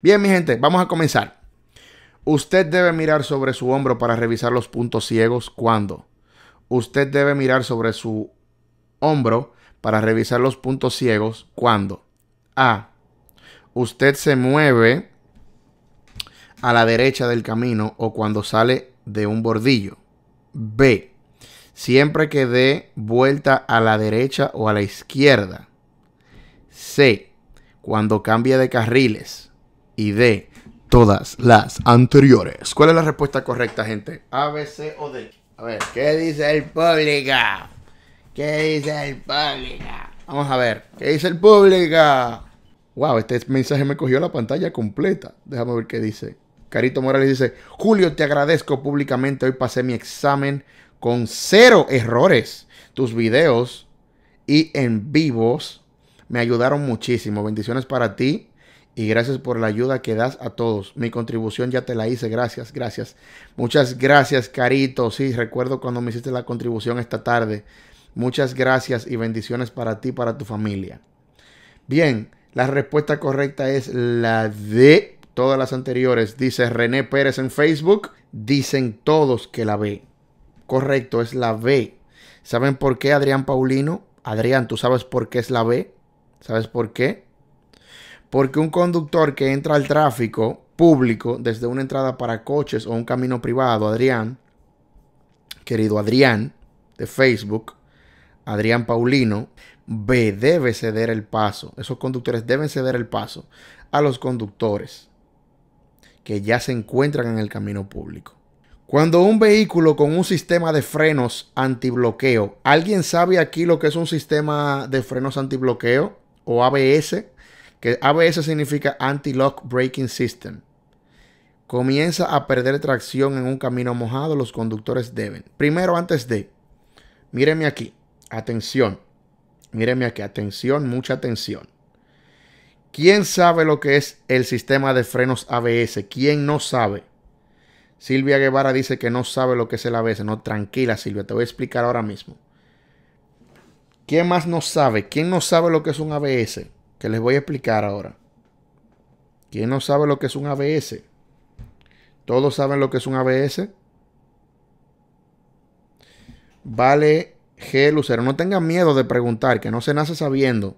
Bien, mi gente, vamos a comenzar. Usted debe mirar sobre su hombro para revisar los puntos ciegos cuando. Usted debe mirar sobre su hombro para revisar los puntos ciegos cuando. A. Usted se mueve a la derecha del camino o cuando sale de un bordillo. B. Siempre que dé vuelta a la derecha o a la izquierda. C. Cuando cambie de carriles y de Todas las anteriores. ¿Cuál es la respuesta correcta, gente? A, B, C o D. A ver, ¿qué dice el público? ¿Qué dice el público? Vamos a ver, ¿qué dice el público? Wow, este mensaje me cogió la pantalla completa. Déjame ver qué dice. Carito Morales dice, Julio, te agradezco públicamente. Hoy pasé mi examen con cero errores. Tus videos y en vivos me ayudaron muchísimo. Bendiciones para ti y gracias por la ayuda que das a todos. Mi contribución ya te la hice, gracias, gracias. Muchas gracias, Carito. Sí, recuerdo cuando me hiciste la contribución esta tarde. Muchas gracias y bendiciones para ti, para tu familia. Bien, la respuesta correcta es la de todas las anteriores. Dice René Pérez en Facebook. Dicen todos que la B. Correcto, es la B. ¿Saben por qué, Adrián Paulino? Adrián, ¿tú sabes por qué es la B? ¿Sabes por qué? Porque un conductor que entra al tráfico público desde una entrada para coches o un camino privado, Adrián, querido Adrián de Facebook, Adrián Paulino, debe ceder el paso. Esos conductores deben ceder el paso a los conductores que ya se encuentran en el camino público. Cuando un vehículo con un sistema de frenos antibloqueo, ¿alguien sabe aquí lo que es un sistema de frenos antibloqueo o ABS? que ABS significa Anti-Lock Braking System, comienza a perder tracción en un camino mojado, los conductores deben. Primero, antes de, míreme aquí, atención, míreme aquí, atención, mucha atención. ¿Quién sabe lo que es el sistema de frenos ABS? ¿Quién no sabe? Silvia Guevara dice que no sabe lo que es el ABS. No, tranquila Silvia, te voy a explicar ahora mismo. ¿Quién más no sabe? ¿Quién no sabe lo que es un ABS? que les voy a explicar ahora. ¿Quién no sabe lo que es un ABS? ¿Todos saben lo que es un ABS? Vale, G. Lucero, no tengan miedo de preguntar, que no se nace sabiendo.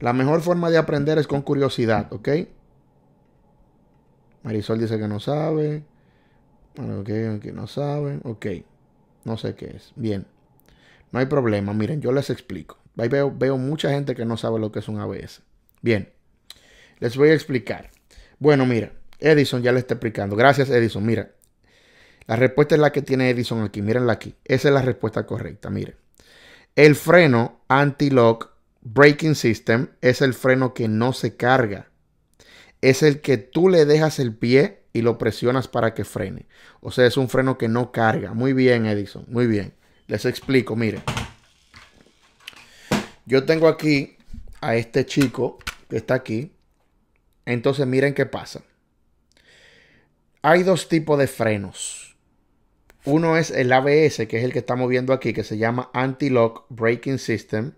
La mejor forma de aprender es con curiosidad, ¿ok? Marisol dice que no sabe. Ok, okay, que no sabe. Ok, no sé qué es. Bien, no hay problema. Miren, yo les explico veo, mucha gente que no sabe lo que es un ABS. Bien, les voy a explicar. Bueno, mira, Edison ya le está explicando. Gracias, Edison. Mira, la respuesta es la que tiene Edison aquí. Mírenla aquí. Esa es la respuesta correcta. Miren. El freno anti-lock braking system es el freno que no se carga. Es el que tú le dejas el pie y lo presionas para que frene. O sea, es un freno que no carga. Muy bien, Edison. Muy bien. Les explico. Miren. Yo tengo aquí a este chico que está aquí. Entonces miren qué pasa. Hay dos tipos de frenos. Uno es el ABS, que es el que estamos viendo aquí, que se llama Anti-Lock Braking System.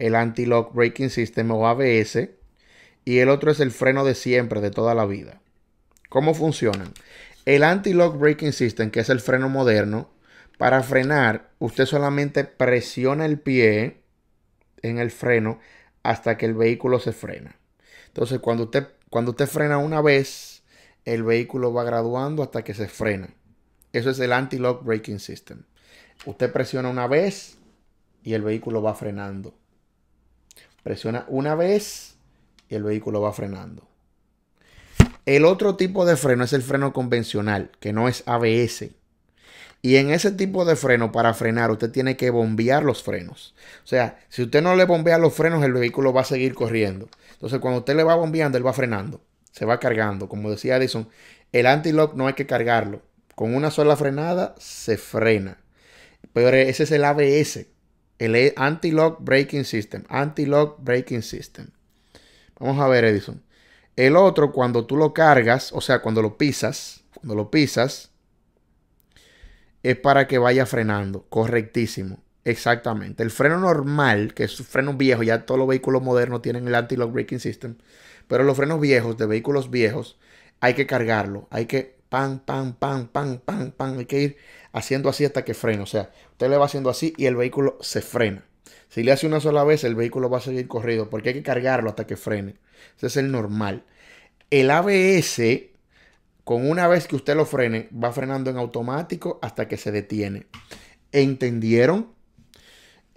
El Anti-Lock Braking System o ABS. Y el otro es el freno de siempre, de toda la vida. ¿Cómo funcionan? El Anti-Lock Braking System, que es el freno moderno, para frenar, usted solamente presiona el pie en el freno hasta que el vehículo se frena. Entonces, cuando usted, cuando usted frena una vez, el vehículo va graduando hasta que se frena. Eso es el anti-lock braking system. Usted presiona una vez y el vehículo va frenando. Presiona una vez y el vehículo va frenando. El otro tipo de freno es el freno convencional, que no es ABS. Y en ese tipo de freno, para frenar, usted tiene que bombear los frenos. O sea, si usted no le bombea los frenos, el vehículo va a seguir corriendo. Entonces, cuando usted le va bombeando, él va frenando, se va cargando. Como decía Edison, el anti-lock no hay que cargarlo. Con una sola frenada se frena. Pero ese es el ABS, el e, Anti-Lock Braking System. Anti-Lock Braking System. Vamos a ver, Edison. El otro, cuando tú lo cargas, o sea, cuando lo pisas, cuando lo pisas, es para que vaya frenando. Correctísimo. Exactamente. El freno normal, que es un freno viejo, ya todos los vehículos modernos tienen el anti-lock braking system. Pero los frenos viejos, de vehículos viejos, hay que cargarlo. Hay que pan, pan, pan, pan, pan, pan. Hay que ir haciendo así hasta que frene. O sea, usted le va haciendo así y el vehículo se frena. Si le hace una sola vez, el vehículo va a seguir corrido porque hay que cargarlo hasta que frene. Ese es el normal. El ABS con una vez que usted lo frene, va frenando en automático hasta que se detiene. ¿Entendieron?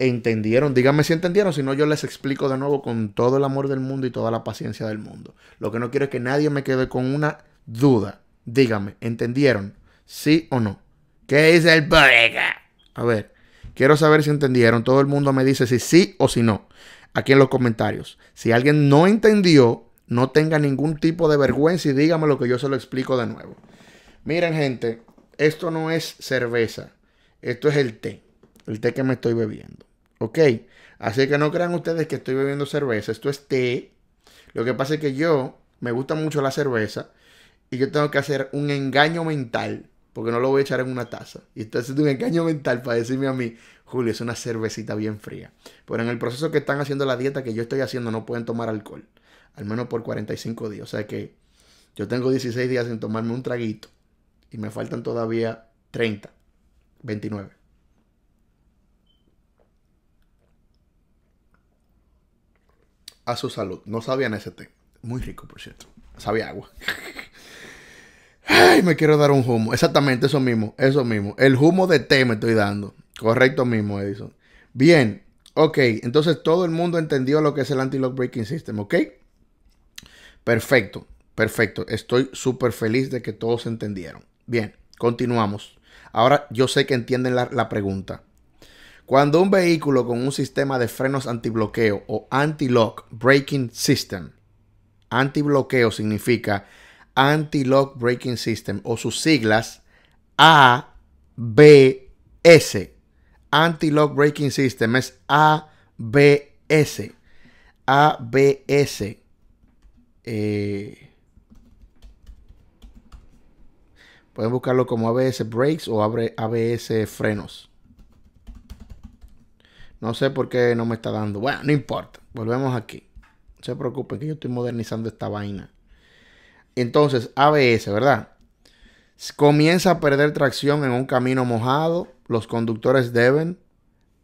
¿Entendieron? Díganme si entendieron, si no yo les explico de nuevo con todo el amor del mundo y toda la paciencia del mundo. Lo que no quiero es que nadie me quede con una duda. Díganme, ¿entendieron? ¿Sí o no? ¿Qué dice el bodega? A ver, quiero saber si entendieron. Todo el mundo me dice si sí o si no. Aquí en los comentarios. Si alguien no entendió, no tenga ningún tipo de vergüenza y dígame lo que yo se lo explico de nuevo. Miren, gente, esto no es cerveza. Esto es el té. El té que me estoy bebiendo. ¿Ok? Así que no crean ustedes que estoy bebiendo cerveza. Esto es té. Lo que pasa es que yo me gusta mucho la cerveza y yo tengo que hacer un engaño mental porque no lo voy a echar en una taza. Y estoy haciendo un engaño mental para decirme a mí, Julio, es una cervecita bien fría. Pero en el proceso que están haciendo la dieta que yo estoy haciendo no pueden tomar alcohol al menos por 45 días. O sea que yo tengo 16 días sin tomarme un traguito y me faltan todavía 30, 29. A su salud. No sabían ese té. Muy rico, por cierto. Sabía agua. Ay, me quiero dar un humo. Exactamente eso mismo, eso mismo. El humo de té me estoy dando. Correcto mismo, Edison. Bien, ok. Entonces todo el mundo entendió lo que es el anti-lock breaking system, ¿ok? Perfecto, perfecto. Estoy súper feliz de que todos entendieron. Bien, continuamos. Ahora yo sé que entienden la, pregunta. Cuando un vehículo con un sistema de frenos antibloqueo o anti-lock braking system, antibloqueo significa anti-lock braking system o sus siglas ABS. Anti-lock braking system es ABS. ABS eh, pueden buscarlo como ABS Brakes o ABS Frenos. No sé por qué no me está dando. Bueno, no importa. Volvemos aquí. No se preocupen que yo estoy modernizando esta vaina. Entonces, ABS, ¿verdad? Comienza a perder tracción en un camino mojado. Los conductores deben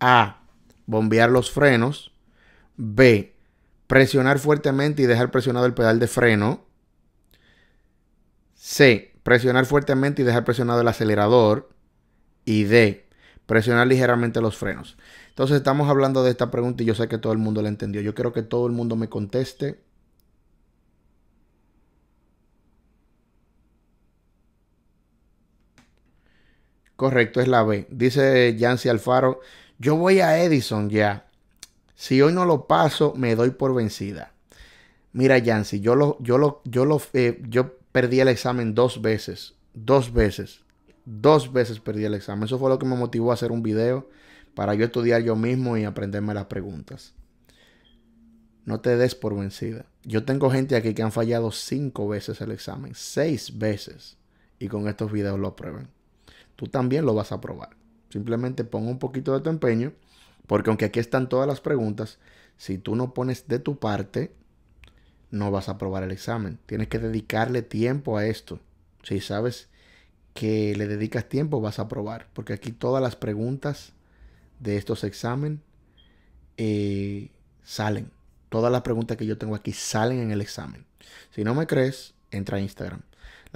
A. Bombear los frenos. B Presionar fuertemente y dejar presionado el pedal de freno. C. Presionar fuertemente y dejar presionado el acelerador. Y D. Presionar ligeramente los frenos. Entonces estamos hablando de esta pregunta y yo sé que todo el mundo la entendió. Yo quiero que todo el mundo me conteste. Correcto, es la B. Dice Yancy Alfaro, yo voy a Edison ya. Si hoy no lo paso, me doy por vencida. Mira, Yancy, yo lo, yo lo, yo lo, eh, yo perdí el examen dos veces, dos veces, dos veces perdí el examen. Eso fue lo que me motivó a hacer un video para yo estudiar yo mismo y aprenderme las preguntas. No te des por vencida. Yo tengo gente aquí que han fallado cinco veces el examen, seis veces, y con estos videos lo aprueben. Tú también lo vas a probar. Simplemente pon un poquito de tu empeño porque aunque aquí están todas las preguntas, si tú no pones de tu parte, no vas a aprobar el examen. Tienes que dedicarle tiempo a esto. Si sabes que le dedicas tiempo, vas a aprobar. Porque aquí todas las preguntas de estos exámenes eh, salen. Todas las preguntas que yo tengo aquí salen en el examen. Si no me crees, entra a Instagram.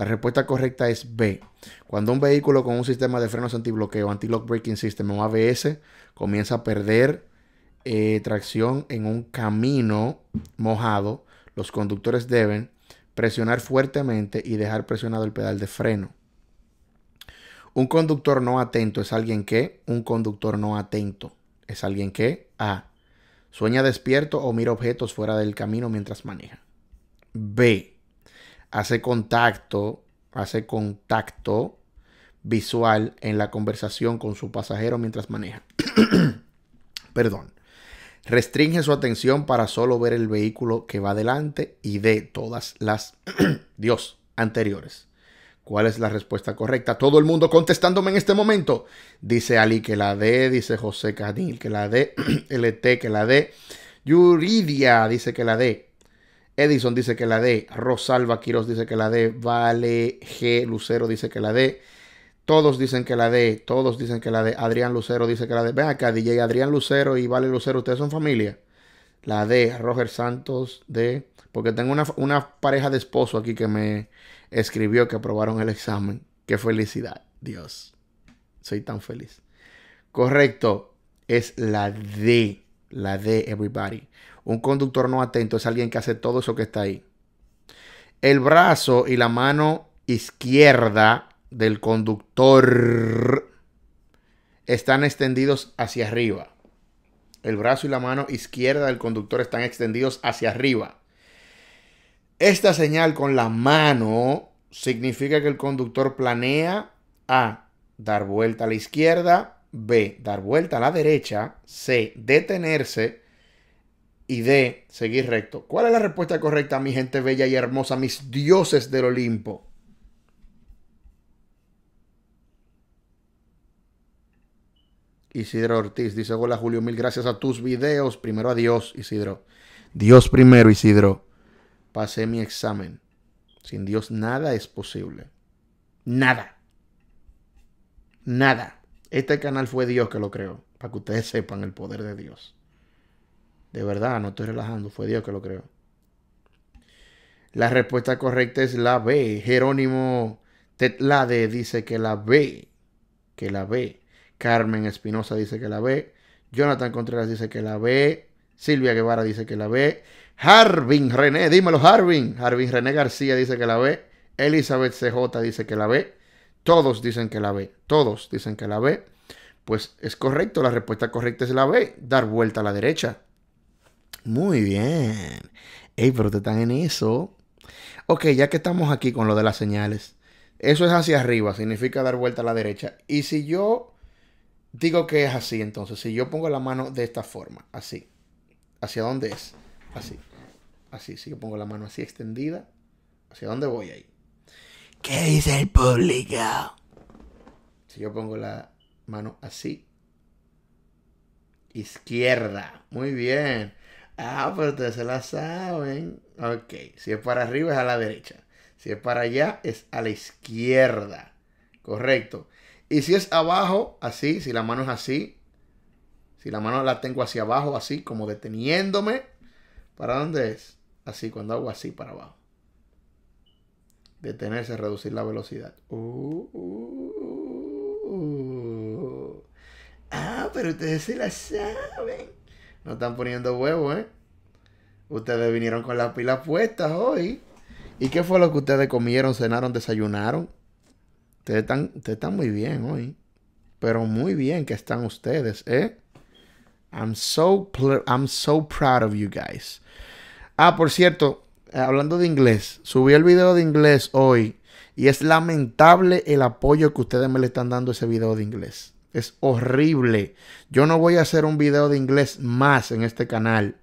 La respuesta correcta es B. Cuando un vehículo con un sistema de frenos antibloqueo, anti-lock braking system o ABS, comienza a perder eh, tracción en un camino mojado, los conductores deben presionar fuertemente y dejar presionado el pedal de freno. Un conductor no atento es alguien que, un conductor no atento es alguien que, A, sueña despierto o mira objetos fuera del camino mientras maneja. B, hace contacto, hace contacto visual en la conversación con su pasajero mientras maneja. Perdón. Restringe su atención para solo ver el vehículo que va adelante y de todas las Dios anteriores. ¿Cuál es la respuesta correcta? Todo el mundo contestándome en este momento. Dice Ali que la D, dice José Canil que la D, LT que la D, Yuridia dice que la D. Edison dice que la D, Rosalba Quiroz dice que la D, Vale G Lucero dice que la D, todos dicen que la D, todos dicen que la D, Adrián Lucero dice que la D. Ven acá, DJ Adrián Lucero y Vale Lucero, ustedes son familia. La D, Roger Santos D, porque tengo una, una pareja de esposo aquí que me escribió que aprobaron el examen. Qué felicidad, Dios. Soy tan feliz. Correcto, es la D, la D, everybody. Un conductor no atento es alguien que hace todo eso que está ahí. El brazo y la mano izquierda del conductor están extendidos hacia arriba. El brazo y la mano izquierda del conductor están extendidos hacia arriba. Esta señal con la mano significa que el conductor planea A. Dar vuelta a la izquierda. B. Dar vuelta a la derecha. C. Detenerse y D, seguir recto. ¿Cuál es la respuesta correcta, mi gente bella y hermosa, mis dioses del Olimpo? Isidro Ortiz dice, hola Julio, mil gracias a tus videos. Primero a Dios, Isidro. Dios primero, Isidro. Pasé mi examen. Sin Dios nada es posible. Nada. Nada. Este canal fue Dios que lo creó, para que ustedes sepan el poder de Dios. De verdad, no estoy relajando, fue Dios que lo creó. La respuesta correcta es la B. Jerónimo Tetlade dice que la B. Que la B. Carmen Espinosa dice que la B. Jonathan Contreras dice que la B. Silvia Guevara dice que la B. Harvin René, dímelo Harvin. Harvin René García dice que la B. Elizabeth CJ dice que la B. Todos dicen que la B. Todos dicen que la B. Pues es correcto, la respuesta correcta es la B. Dar vuelta a la derecha. Muy bien. Ey, pero te están en eso. Ok, ya que estamos aquí con lo de las señales. Eso es hacia arriba, significa dar vuelta a la derecha. Y si yo digo que es así, entonces, si yo pongo la mano de esta forma, así. ¿Hacia dónde es? Así. Así, si yo pongo la mano así extendida, ¿hacia dónde voy ahí? ¿Qué dice el público? Si yo pongo la mano así, izquierda. Muy bien. Ah, pero ustedes se la saben. Ok, si es para arriba es a la derecha. Si es para allá es a la izquierda. Correcto. Y si es abajo, así, si la mano es así, si la mano la tengo hacia abajo, así, como deteniéndome, ¿para dónde es? Así, cuando hago así para abajo. Detenerse, reducir la velocidad. Uh, uh, uh, ah, pero ustedes se la saben. No están poniendo huevos, ¿eh? Ustedes vinieron con las pilas puestas hoy. ¿Y qué fue lo que ustedes comieron, cenaron, desayunaron? Ustedes están, muy bien hoy. Pero muy bien que están ustedes, ¿eh? I'm so, I'm so proud of you guys. Ah, por cierto, hablando de inglés, subí el video de inglés hoy y es lamentable el apoyo que ustedes me le están dando a ese video de inglés. Es horrible. Yo no voy a hacer un video de inglés más en este canal.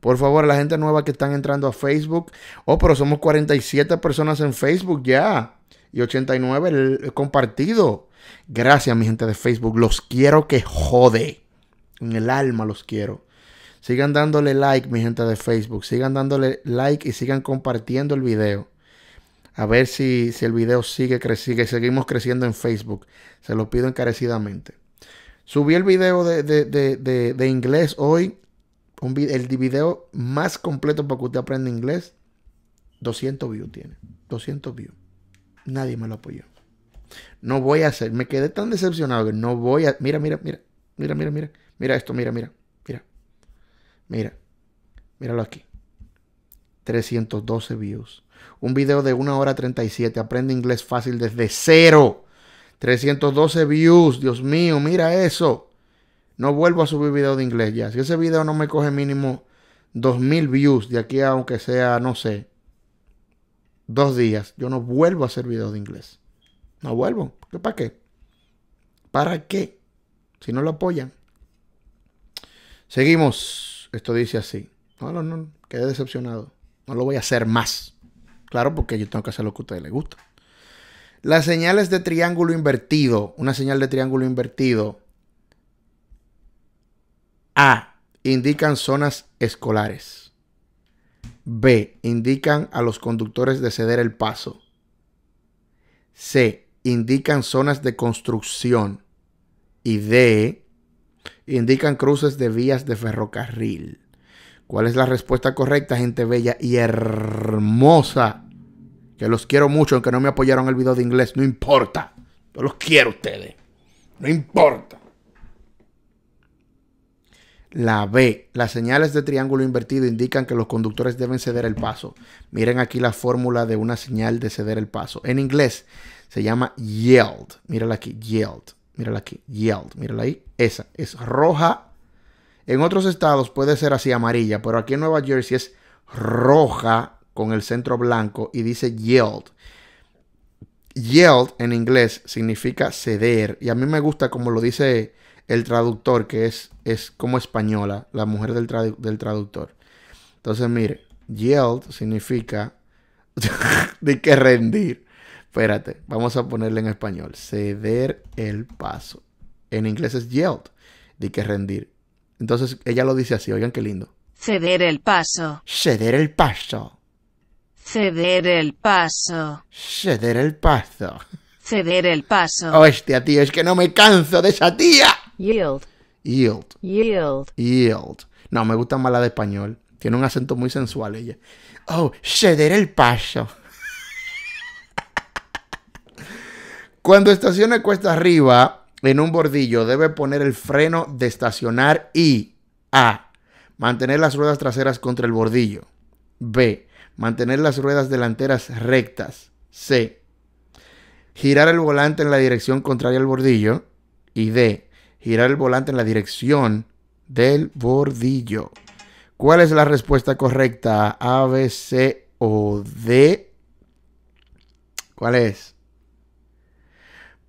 Por favor, la gente nueva que están entrando a Facebook. Oh, pero somos 47 personas en Facebook ya. Y 89 compartido. Gracias, mi gente de Facebook. Los quiero que jode. En el alma los quiero. Sigan dándole like, mi gente de Facebook. Sigan dándole like y sigan compartiendo el video a ver si, el video sigue, creciendo, y seguimos creciendo en Facebook. Se lo pido encarecidamente. Subí el video de, inglés hoy, el video más completo para que usted aprenda inglés. 200 views tiene, 200 views. Nadie me lo apoyó. No voy a hacer, me quedé tan decepcionado que no voy a... Mira, mira, mira, mira, mira, mira, mira esto, mira, mira, mira, mira, míralo aquí. 312 views. Un video de 1 hora 37. Aprende inglés fácil desde cero. 312 views. Dios mío, mira eso. No vuelvo a subir video de inglés ya. Si ese video no me coge mínimo 2000 views de aquí a aunque sea, no sé, dos días, yo no vuelvo a hacer video de inglés. No vuelvo. ¿Qué, ¿Para ¿Para qué? Si no lo apoyan. Seguimos. Esto dice así. No, no, no. Quedé decepcionado. No lo voy a hacer más. Claro, porque yo tengo que hacer lo que a ustedes les gusta. Las señales de triángulo invertido, una señal de triángulo invertido, A, indican zonas escolares. B, indican a los conductores de ceder el paso. C, indican zonas de construcción. Y D, indican cruces de vías de ferrocarril. ¿Cuál es la respuesta correcta, gente bella y hermosa? Que los quiero mucho, aunque no me apoyaron el video de inglés, no importa. Yo los quiero a ustedes. No importa. La B. Las señales de triángulo invertido indican que los conductores deben ceder el paso. Miren aquí la fórmula de una señal de ceder el paso. En inglés se llama yield. Mírala aquí, yield. Mírala aquí, yield. Mírala ahí. Esa es roja en otros estados puede ser así amarilla, pero aquí en Nueva Jersey es roja con el centro blanco y dice yield. Yield en inglés significa ceder y a mí me gusta como lo dice el traductor, que es, es como española, la mujer del, traductor. Entonces, mire, yield significa de que rendir. Espérate, vamos a ponerle en español. Ceder el paso. En inglés es yield, de que rendir. Entonces ella lo dice así, oigan qué lindo. Ceder el paso. Ceder el paso. Ceder el paso. Ceder el paso. Ceder el paso. Hostia, oh, este tío, es que no me canso de esa tía. Yield. Yield. Yield. Yield. No, me gusta más la de español. Tiene un acento muy sensual ella. Oh, ceder el paso. Cuando estaciona cuesta arriba, en un bordillo debe poner el freno de estacionar y A. Mantener las ruedas traseras contra el bordillo. B. Mantener las ruedas delanteras rectas. C. Girar el volante en la dirección contraria al bordillo. Y D. Girar el volante en la dirección del bordillo. ¿Cuál es la respuesta correcta? A, B, C o D. ¿Cuál es?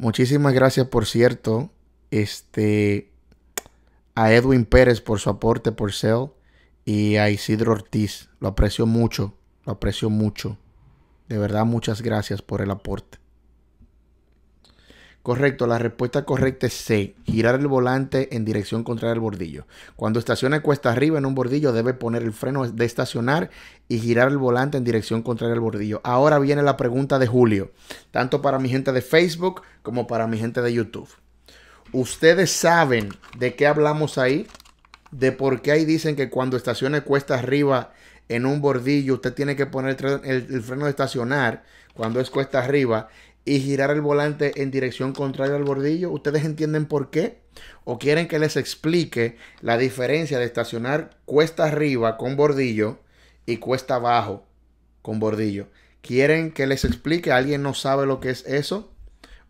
Muchísimas gracias, por cierto, este, a Edwin Pérez por su aporte por Cell y a Isidro Ortiz. Lo aprecio mucho, lo aprecio mucho. De verdad, muchas gracias por el aporte. Correcto, la respuesta correcta es C, girar el volante en dirección contraria al bordillo. Cuando estaciona cuesta arriba en un bordillo, debe poner el freno de estacionar y girar el volante en dirección contraria al bordillo. Ahora viene la pregunta de Julio, tanto para mi gente de Facebook como para mi gente de YouTube. Ustedes saben de qué hablamos ahí, de por qué ahí dicen que cuando estaciona cuesta arriba en un bordillo, usted tiene que poner el, el freno de estacionar cuando es cuesta arriba y girar el volante en dirección contraria al bordillo. ¿Ustedes entienden por qué? ¿O quieren que les explique la diferencia de estacionar cuesta arriba con bordillo y cuesta abajo con bordillo? ¿Quieren que les explique? ¿Alguien no sabe lo que es eso?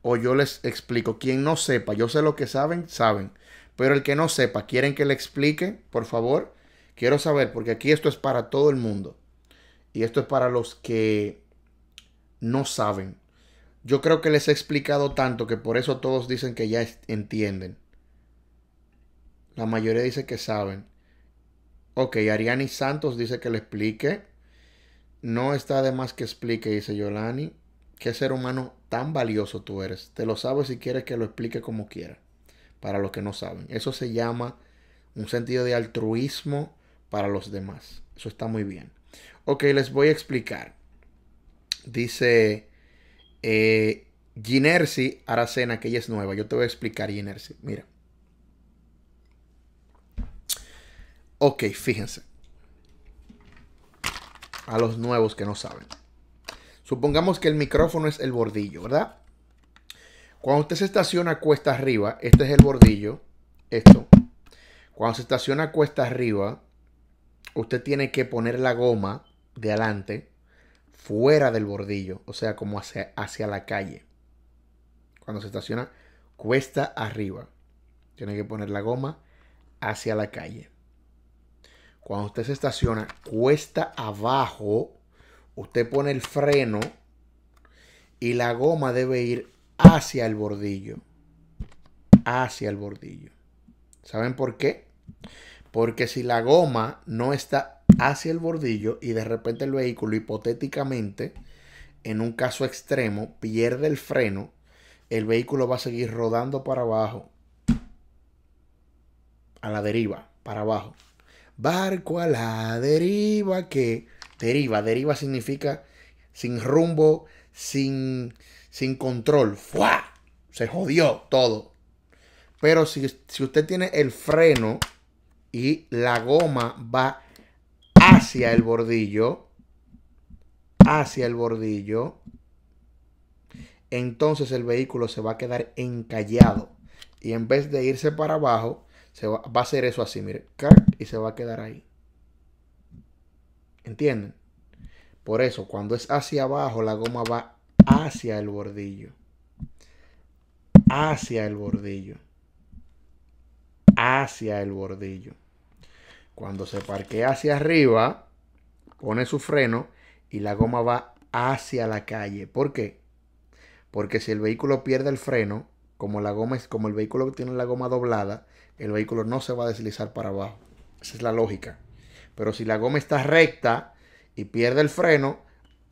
O yo les explico. Quien no sepa, yo sé lo que saben, saben. Pero el que no sepa, ¿quieren que le explique? Por favor, quiero saber, porque aquí esto es para todo el mundo. Y esto es para los que no saben. Yo creo que les he explicado tanto que por eso todos dicen que ya entienden. La mayoría dice que saben. Ok, Ariani Santos dice que le explique. No está de más que explique, dice Yolani. Qué ser humano tan valioso tú eres. Te lo sabes si quieres que lo explique como quiera. Para los que no saben. Eso se llama un sentido de altruismo para los demás. Eso está muy bien. Ok, les voy a explicar. Dice eh, Aracena, que ella es nueva. Yo te voy a explicar Ginersi. Mira. Ok, fíjense. A los nuevos que no saben. Supongamos que el micrófono es el bordillo, ¿verdad? Cuando usted se estaciona cuesta arriba, este es el bordillo, esto. Cuando se estaciona cuesta arriba, usted tiene que poner la goma de adelante fuera del bordillo, o sea, como hacia, hacia la calle. Cuando se estaciona cuesta arriba, tiene que poner la goma hacia la calle. Cuando usted se estaciona cuesta abajo, usted pone el freno y la goma debe ir hacia el bordillo. Hacia el bordillo. ¿Saben por qué? Porque si la goma no está hacia el bordillo y de repente el vehículo hipotéticamente, en un caso extremo, pierde el freno, el vehículo va a seguir rodando para abajo, a la deriva, para abajo. Barco a la deriva que deriva, deriva significa sin rumbo, sin, sin control. ¡Fua! Se jodió todo. Pero si, si usted tiene el freno y la goma va hacia el bordillo, hacia el bordillo, entonces el vehículo se va a quedar encallado. Y en vez de irse para abajo, se va, a hacer eso así, mire, y se va a quedar ahí. ¿Entienden? Por eso, cuando es hacia abajo, la goma va hacia el bordillo. Hacia el bordillo. Hacia el bordillo. Cuando se parquea hacia arriba, pone su freno y la goma va hacia la calle. ¿Por qué? Porque si el vehículo pierde el freno, como la goma como el vehículo tiene la goma doblada, el vehículo no se va a deslizar para abajo. Esa es la lógica. Pero si la goma está recta y pierde el freno,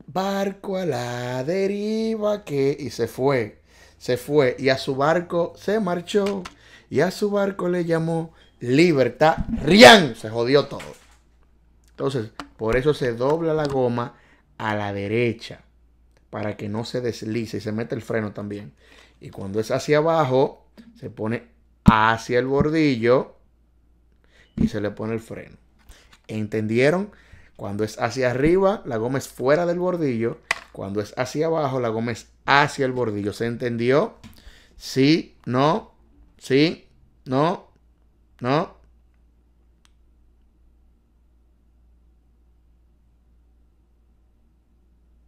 barco a la deriva que y se fue. Se fue y a su barco se marchó y a su barco le llamó libertad, rian, se jodió todo. Entonces, por eso se dobla la goma a la derecha, para que no se deslice y se mete el freno también. Y cuando es hacia abajo, se pone hacia el bordillo y se le pone el freno. ¿Entendieron? Cuando es hacia arriba, la goma es fuera del bordillo. Cuando es hacia abajo, la goma es hacia el bordillo. ¿Se entendió? Sí, no, sí, no. ¿no?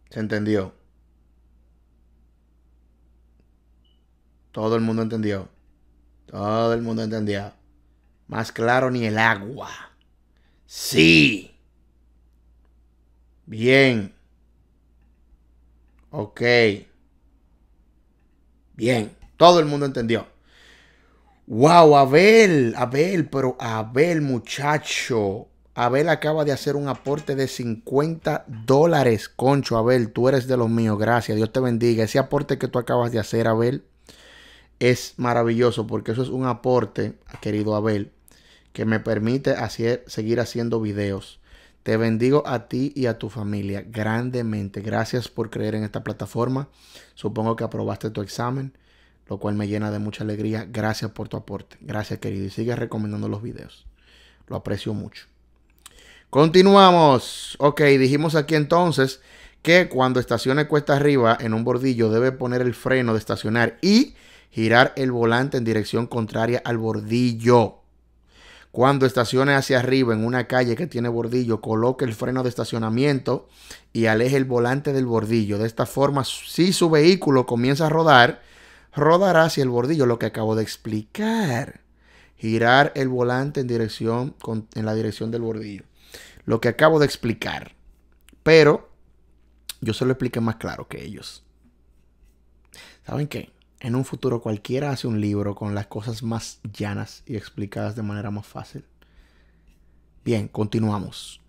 ¿Se entendió? Todo el mundo entendió. Todo el mundo entendió. Más claro ni el agua. Sí. Bien. Ok. Bien. Todo el mundo entendió. Wow, Abel, Abel, pero Abel, muchacho. Abel acaba de hacer un aporte de 50 dólares, concho. Abel, tú eres de los míos, gracias. Dios te bendiga. Ese aporte que tú acabas de hacer, Abel, es maravilloso porque eso es un aporte, querido Abel, que me permite seguir haciendo videos. Te bendigo a ti y a tu familia grandemente. Gracias por creer en esta plataforma. Supongo que aprobaste tu examen lo cual me llena de mucha alegría. Gracias por tu aporte. Gracias, querido. Y sigue recomendando los videos. Lo aprecio mucho. Continuamos. Ok, dijimos aquí entonces que cuando estacione cuesta arriba en un bordillo debe poner el freno de estacionar y girar el volante en dirección contraria al bordillo. Cuando estacione hacia arriba en una calle que tiene bordillo, coloque el freno de estacionamiento y aleje el volante del bordillo. De esta forma, si su vehículo comienza a rodar, Rodará hacia el bordillo, lo que acabo de explicar. Girar el volante en, dirección, en la dirección del bordillo, lo que acabo de explicar. Pero yo se lo expliqué más claro que ellos. ¿Saben qué? En un futuro cualquiera hace un libro con las cosas más llanas y explicadas de manera más fácil. Bien, continuamos.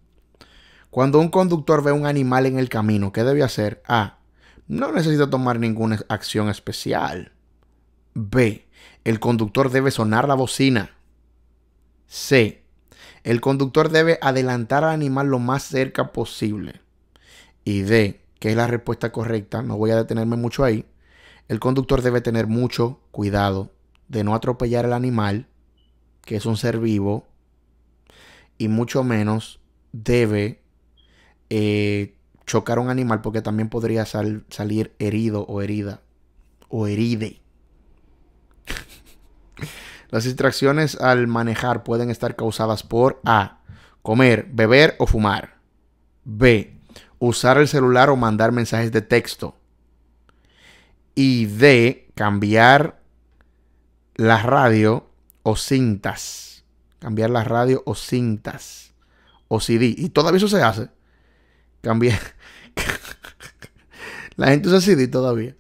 Cuando un conductor ve un animal en el camino, ¿qué debe hacer? A. No necesita tomar ninguna acción especial. B. El conductor debe sonar la bocina. C. El conductor debe adelantar al animal lo más cerca posible. Y D, que es la respuesta correcta, no voy a detenerme mucho ahí. El conductor debe tener mucho cuidado de no atropellar al animal, que es un ser vivo, y mucho menos debe eh, chocar a un animal porque también podría salir herido o herida o heride. Las distracciones al manejar pueden estar causadas por A. Comer, beber o fumar. B. Usar el celular o mandar mensajes de texto. Y D. Cambiar la radio o cintas. Cambiar la radio o cintas. O CD. Y todavía eso se hace. Cambiar. la gente usa CD todavía.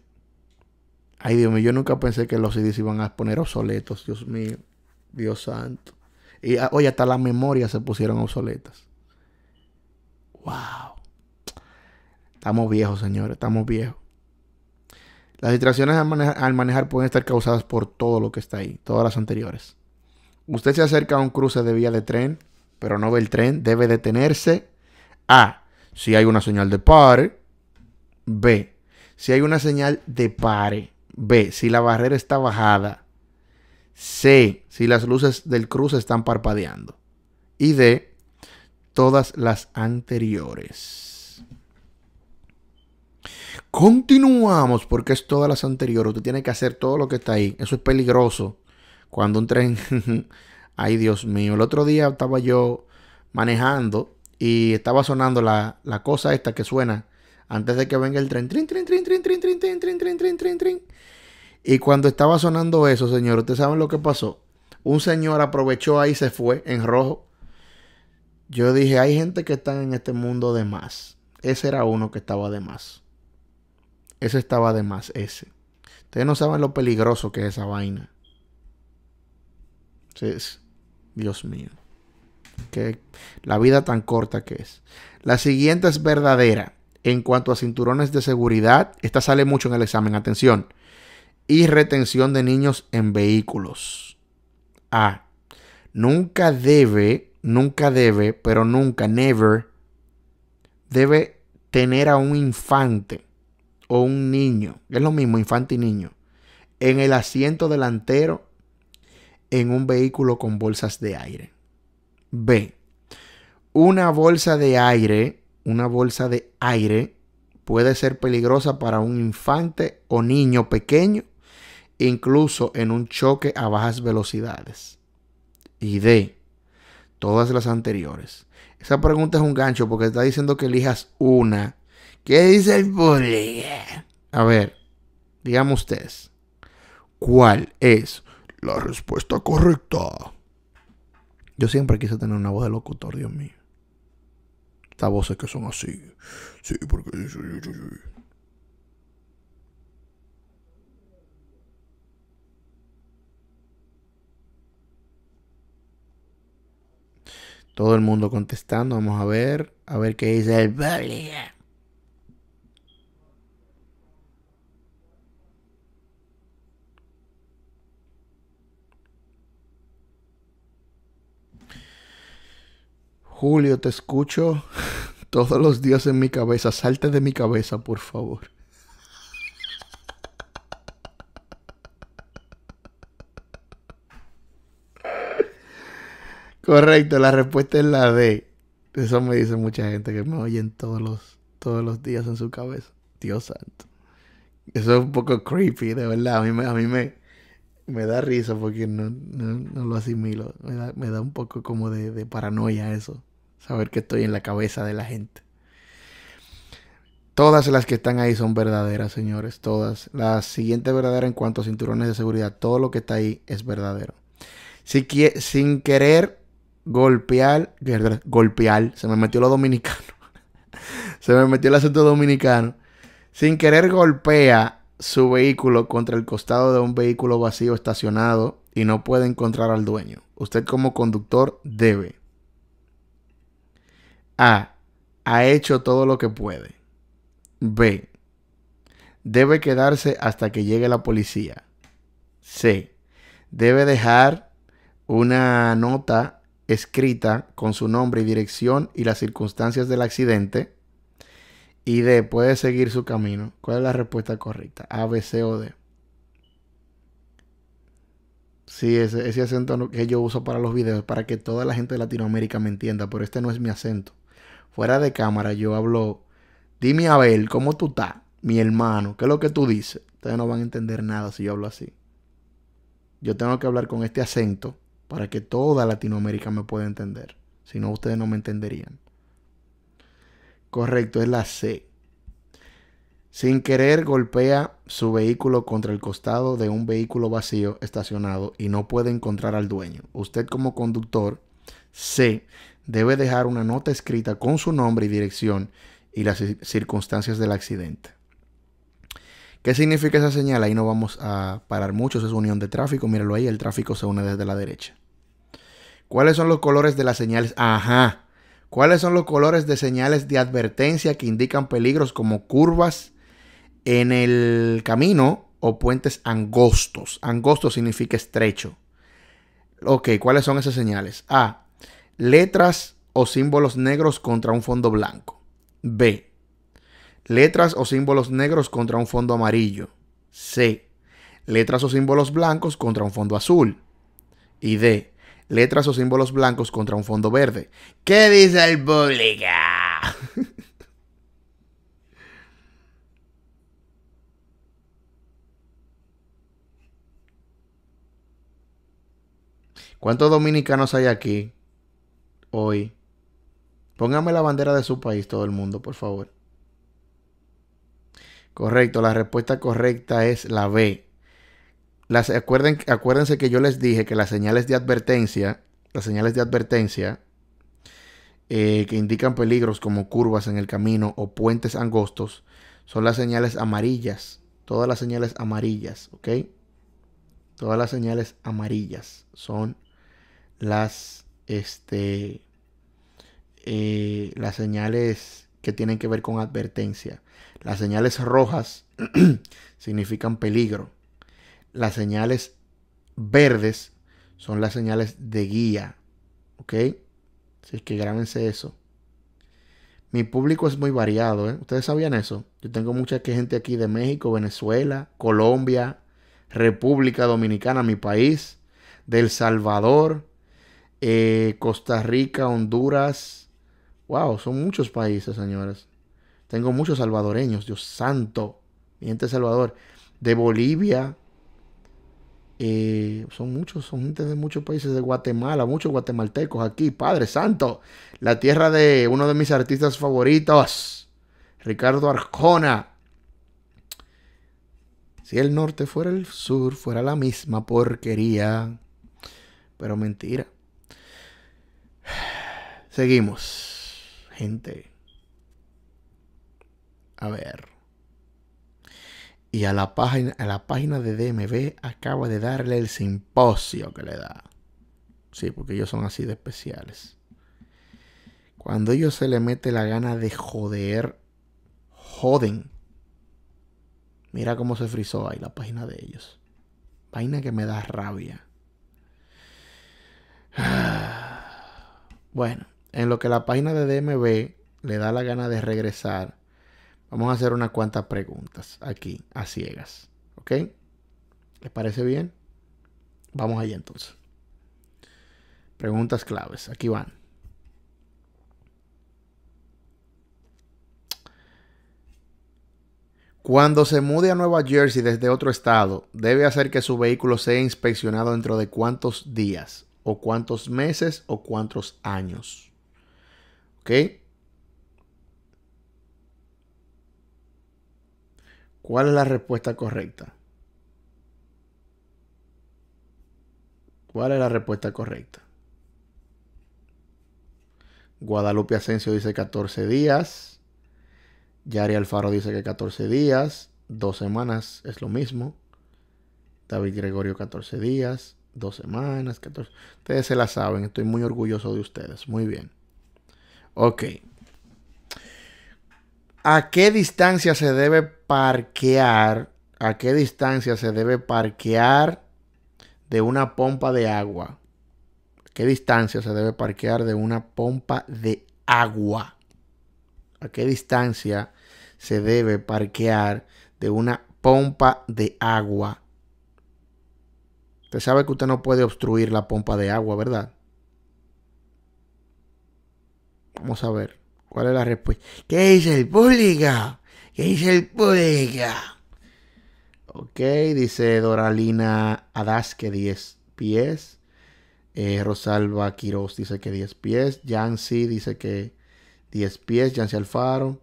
Ay, Dios mío, yo nunca pensé que los CDs iban a poner obsoletos, Dios mío, Dios santo. Y ah, oye, hasta las memorias se pusieron obsoletas. Wow. Estamos viejos, señores, estamos viejos. Las distracciones al manejar, pueden estar causadas por todo lo que está ahí, todas las anteriores. Usted se acerca a un cruce de vía de tren, pero no ve el tren, debe detenerse. A. Si hay una señal de pare. B. Si hay una señal de pare. B, si la barrera está bajada. C, si las luces del cruce están parpadeando. Y D, todas las anteriores. Continuamos porque es todas las anteriores. Usted tiene que hacer todo lo que está ahí. Eso es peligroso. Cuando un tren... Ay, Dios mío. El otro día estaba yo manejando y estaba sonando la, la cosa esta que suena antes de que venga el tren. tren, trin, trin, trin, trin, trin, trin, trin, trin, Y cuando estaba sonando eso, señor, ¿ustedes saben lo que pasó? Un señor aprovechó ahí y se fue en rojo. Yo dije, hay gente que está en este mundo de más. Ese era uno que estaba de más. Ese estaba de más, ese. Ustedes no saben lo peligroso que es esa vaina. es Dios mío. Que la vida tan corta que es. La siguiente es verdadera. En cuanto a cinturones de seguridad, esta sale mucho en el examen, atención. Y retención de niños en vehículos. A. nunca debe, nunca debe, pero nunca, never, debe tener a un infante o un niño, es lo mismo, infante y niño, en el asiento delantero en un vehículo con bolsas de aire. B. Una bolsa de aire una bolsa de aire puede ser peligrosa para un infante o niño pequeño, incluso en un choque a bajas velocidades. Y D, todas las anteriores. Esa pregunta es un gancho porque está diciendo que elijas una. ¿Qué dice el público? A ver, digamos ustedes, ¿cuál es la respuesta correcta? Yo siempre quise tener una voz de locutor, Dios mío. Estas voces que son así. Sí, porque... Sí, sí, sí. Todo el mundo contestando. Vamos a ver. A ver qué dice el público. Julio, te escucho todos los días en mi cabeza. Salte de mi cabeza, por favor. Correcto, la respuesta es la D. Eso me dice mucha gente que me oyen todos los, todos los días en su cabeza. Dios santo. Eso es un poco creepy, de verdad. A mí me, me, da risa porque no, lo asimilo. Me da, me da, un poco como de paranoia eso saber que estoy en la cabeza de la gente. Todas las que están ahí son verdaderas, señores, todas. La siguiente verdadera en cuanto a cinturones de seguridad, todo lo que está ahí es verdadero. sin querer golpear, golpear, se me metió lo dominicano. se me metió el acento dominicano. Sin querer golpea su vehículo contra el costado de un vehículo vacío estacionado y no puede encontrar al dueño. Usted como conductor debe a. Ha hecho todo lo que puede. B. Debe quedarse hasta que llegue la policía. C. Debe dejar una nota escrita con su nombre y dirección y las circunstancias del accidente. Y D. Puede seguir su camino. ¿Cuál es la respuesta correcta? A, B, C o D. Sí, ese, acento que yo uso para los videos, para que toda la gente de Latinoamérica me entienda, pero este no es mi acento fuera de cámara, yo hablo, dime Abel, ¿cómo tú estás? Mi hermano, ¿qué es lo que tú dices? Ustedes no van a entender nada si yo hablo así. Yo tengo que hablar con este acento para que toda Latinoamérica me pueda entender. Si no, ustedes no me entenderían. Correcto, es la C. Sin querer golpea su vehículo contra el costado de un vehículo vacío estacionado y no puede encontrar al dueño. Usted como conductor, C, debe dejar una nota escrita con su nombre y dirección y las circunstancias del accidente. ¿Qué significa esa señal? Ahí no vamos a parar mucho, es unión de tráfico, míralo ahí, el tráfico se une desde la derecha. ¿Cuáles son los colores de las señales? Ajá. ¿Cuáles son los colores de señales de advertencia que indican peligros como curvas en el camino o puentes angostos? Angosto significa estrecho. Ok, ¿cuáles son esas señales? A. Letras o símbolos negros contra un fondo blanco. B. Letras o símbolos negros contra un fondo amarillo. C. Letras o símbolos blancos contra un fondo azul. Y D. Letras o símbolos blancos contra un fondo verde. ¿Qué dice el público? ¿Cuántos dominicanos hay aquí? hoy. Póngame la bandera de su país, todo el mundo, por favor. Correcto, la respuesta correcta es la B. Las, acuérdense que yo les dije que las señales de advertencia, las señales de advertencia eh, que indican peligros como curvas en el camino o puentes angostos, son las señales amarillas. Todas las señales amarillas, ¿ok? Todas las señales amarillas son las, este, eh, las señales que tienen que ver con advertencia. Las señales rojas significan peligro. Las señales verdes son las señales de guía. ¿Ok? Así que grábense eso. Mi público es muy variado, ¿eh? ¿Ustedes sabían eso? Yo tengo mucha gente aquí de México, Venezuela, Colombia, República Dominicana, mi país, del Salvador, eh, Costa Rica, Honduras, Wow, son muchos países, señores. Tengo muchos salvadoreños, Dios santo. Mi gente de Salvador. De Bolivia. Eh, son muchos, son gente de muchos países de Guatemala, muchos guatemaltecos aquí. Padre Santo, la tierra de uno de mis artistas favoritos, Ricardo Arjona. Si el norte fuera el sur, fuera la misma porquería. Pero mentira. Seguimos gente. A ver. Y a la, página, a la página de DMV acaba de darle el simposio que le da. Sí, porque ellos son así de especiales. Cuando ellos se le mete la gana de joder, joden. Mira cómo se frizó ahí la página de ellos. página que me da rabia. Bueno, en lo que la página de DMV le da la gana de regresar, vamos a hacer unas cuantas preguntas aquí, a ciegas. ¿Ok? ¿Les parece bien? Vamos allá entonces. Preguntas claves. Aquí van. Cuando se mude a Nueva Jersey desde otro estado, debe hacer que su vehículo sea inspeccionado dentro de cuántos días, o cuántos meses, o cuántos años. ¿Cuál es la respuesta correcta? ¿Cuál es la respuesta correcta? Guadalupe Asensio dice 14 días. Yari Alfaro dice que 14 días. Dos semanas es lo mismo. David Gregorio 14 días. Dos semanas, 14. Ustedes se la saben. Estoy muy orgulloso de ustedes. Muy bien. Ok. ¿A qué distancia se debe parquear? ¿A qué distancia se debe parquear de una pompa de agua? ¿A qué distancia se debe parquear de una pompa de agua? ¿A qué distancia se debe parquear de una pompa de agua? Usted sabe que usted no puede obstruir la pompa de agua, ¿verdad? Vamos a ver. ¿Cuál es la respuesta? ¿Qué dice el público? ¿Qué dice el público? Ok, dice Doralina Adas que 10 pies. Eh, Rosalba Quiroz dice que 10 pies. Yancy dice que 10 pies. Yancy Alfaro.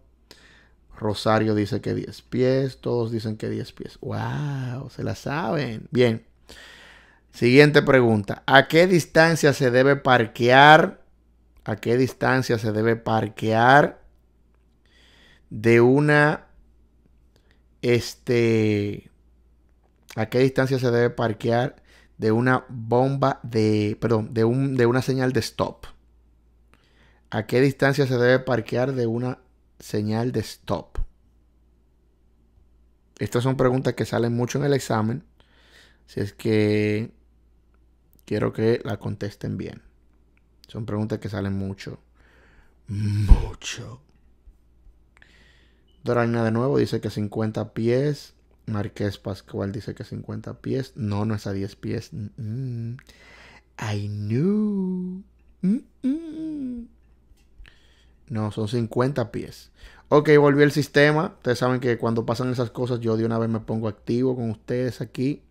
Rosario dice que 10 pies. Todos dicen que 10 pies. ¡Wow! Se la saben. Bien. Siguiente pregunta. ¿A qué distancia se debe parquear a qué distancia se debe parquear de una este a qué distancia se debe parquear de una bomba de perdón, de un de una señal de stop. ¿A qué distancia se debe parquear de una señal de stop? Estas son preguntas que salen mucho en el examen. Si es que quiero que la contesten bien. Son preguntas que salen mucho. Mucho. Doraina de nuevo dice que 50 pies. Marqués Pascual dice que 50 pies. No, no es a 10 pies. Mm, mm. I knew. Mm, no, son 50 pies. Ok, volví el sistema. Ustedes saben que cuando pasan esas cosas yo de una vez me pongo activo con ustedes aquí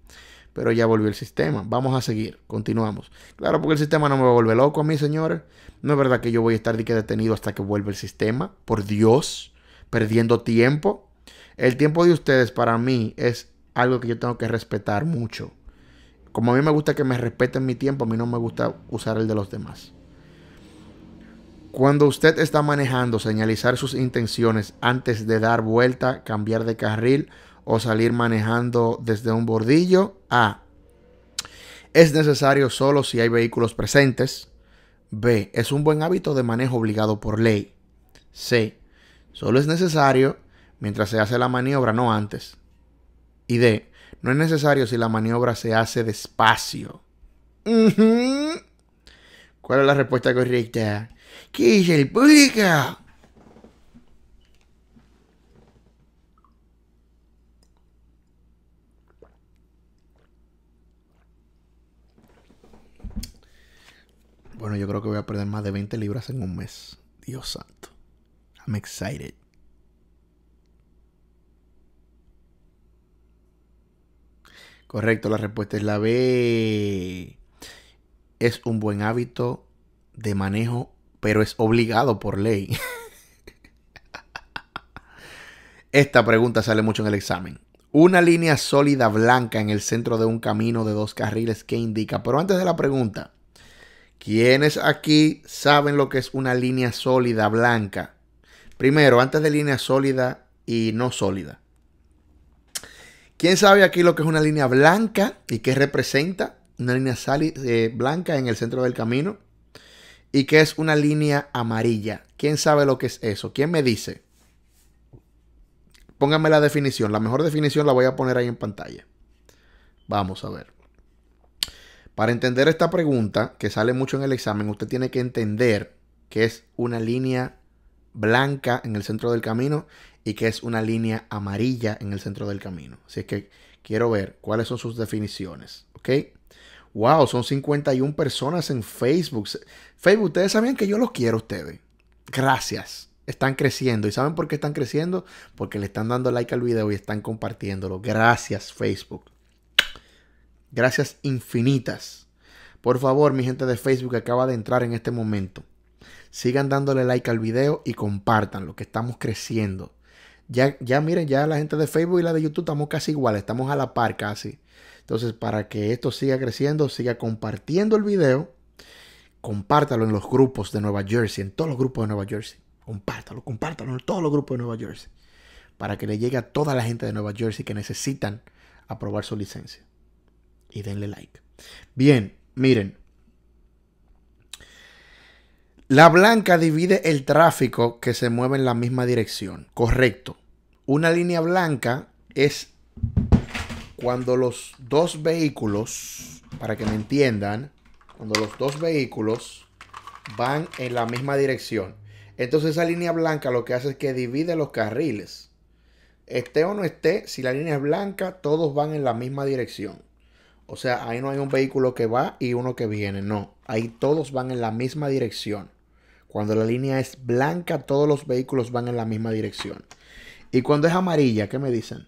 pero ya volvió el sistema. Vamos a seguir, continuamos. Claro, porque el sistema no me vuelve loco a mí, señores. No es verdad que yo voy a estar detenido hasta que vuelva el sistema, por Dios, perdiendo tiempo. El tiempo de ustedes para mí es algo que yo tengo que respetar mucho. Como a mí me gusta que me respeten mi tiempo, a mí no me gusta usar el de los demás. Cuando usted está manejando, señalizar sus intenciones antes de dar vuelta, cambiar de carril o salir manejando desde un bordillo. A. Es necesario solo si hay vehículos presentes. B. Es un buen hábito de manejo obligado por ley. C. Solo es necesario mientras se hace la maniobra, no antes. Y D. No es necesario si la maniobra se hace despacio. ¿Cuál es la respuesta correcta? ¿Qué dice el público? Bueno, yo creo que voy a perder más de 20 libras en un mes. Dios santo. I'm excited. Correcto, la respuesta es la B. Es un buen hábito de manejo, pero es obligado por ley. Esta pregunta sale mucho en el examen. Una línea sólida blanca en el centro de un camino de dos carriles que indica, pero antes de la pregunta, ¿Quiénes aquí saben lo que es una línea sólida blanca? Primero, antes de línea sólida y no sólida. ¿Quién sabe aquí lo que es una línea blanca y qué representa una línea eh, blanca en el centro del camino? ¿Y qué es una línea amarilla? ¿Quién sabe lo que es eso? ¿Quién me dice? Pónganme la definición. La mejor definición la voy a poner ahí en pantalla. Vamos a ver. Para entender esta pregunta, que sale mucho en el examen, usted tiene que entender que es una línea blanca en el centro del camino y que es una línea amarilla en el centro del camino. Así que quiero ver cuáles son sus definiciones, ¿ok? Wow, son 51 personas en Facebook. Facebook, ustedes sabían que yo los quiero a ustedes. Gracias. Están creciendo. ¿Y saben por qué están creciendo? Porque le están dando like al video y están compartiéndolo. Gracias, Facebook. Gracias infinitas. Por favor, mi gente de Facebook que acaba de entrar en este momento, sigan dándole like al video y compartan lo que estamos creciendo. Ya, ya miren, ya la gente de Facebook y la de YouTube estamos casi igual, estamos a la par casi. Entonces, para que esto siga creciendo, siga compartiendo el video, compártalo en los grupos de Nueva Jersey, en todos los grupos de Nueva Jersey. Compártalo, compártalo en todos los grupos de Nueva Jersey. Para que le llegue a toda la gente de Nueva Jersey que necesitan aprobar su licencia y denle like. Bien, miren. La blanca divide el tráfico que se mueve en la misma dirección. Correcto. Una línea blanca es cuando los dos vehículos, para que me entiendan, cuando los dos vehículos van en la misma dirección. Entonces esa línea blanca lo que hace es que divide los carriles. Esté o no esté, si la línea es blanca, todos van en la misma dirección. O sea, ahí no hay un vehículo que va y uno que viene, no. Ahí todos van en la misma dirección. Cuando la línea es blanca, todos los vehículos van en la misma dirección. Y cuando es amarilla, ¿qué me dicen?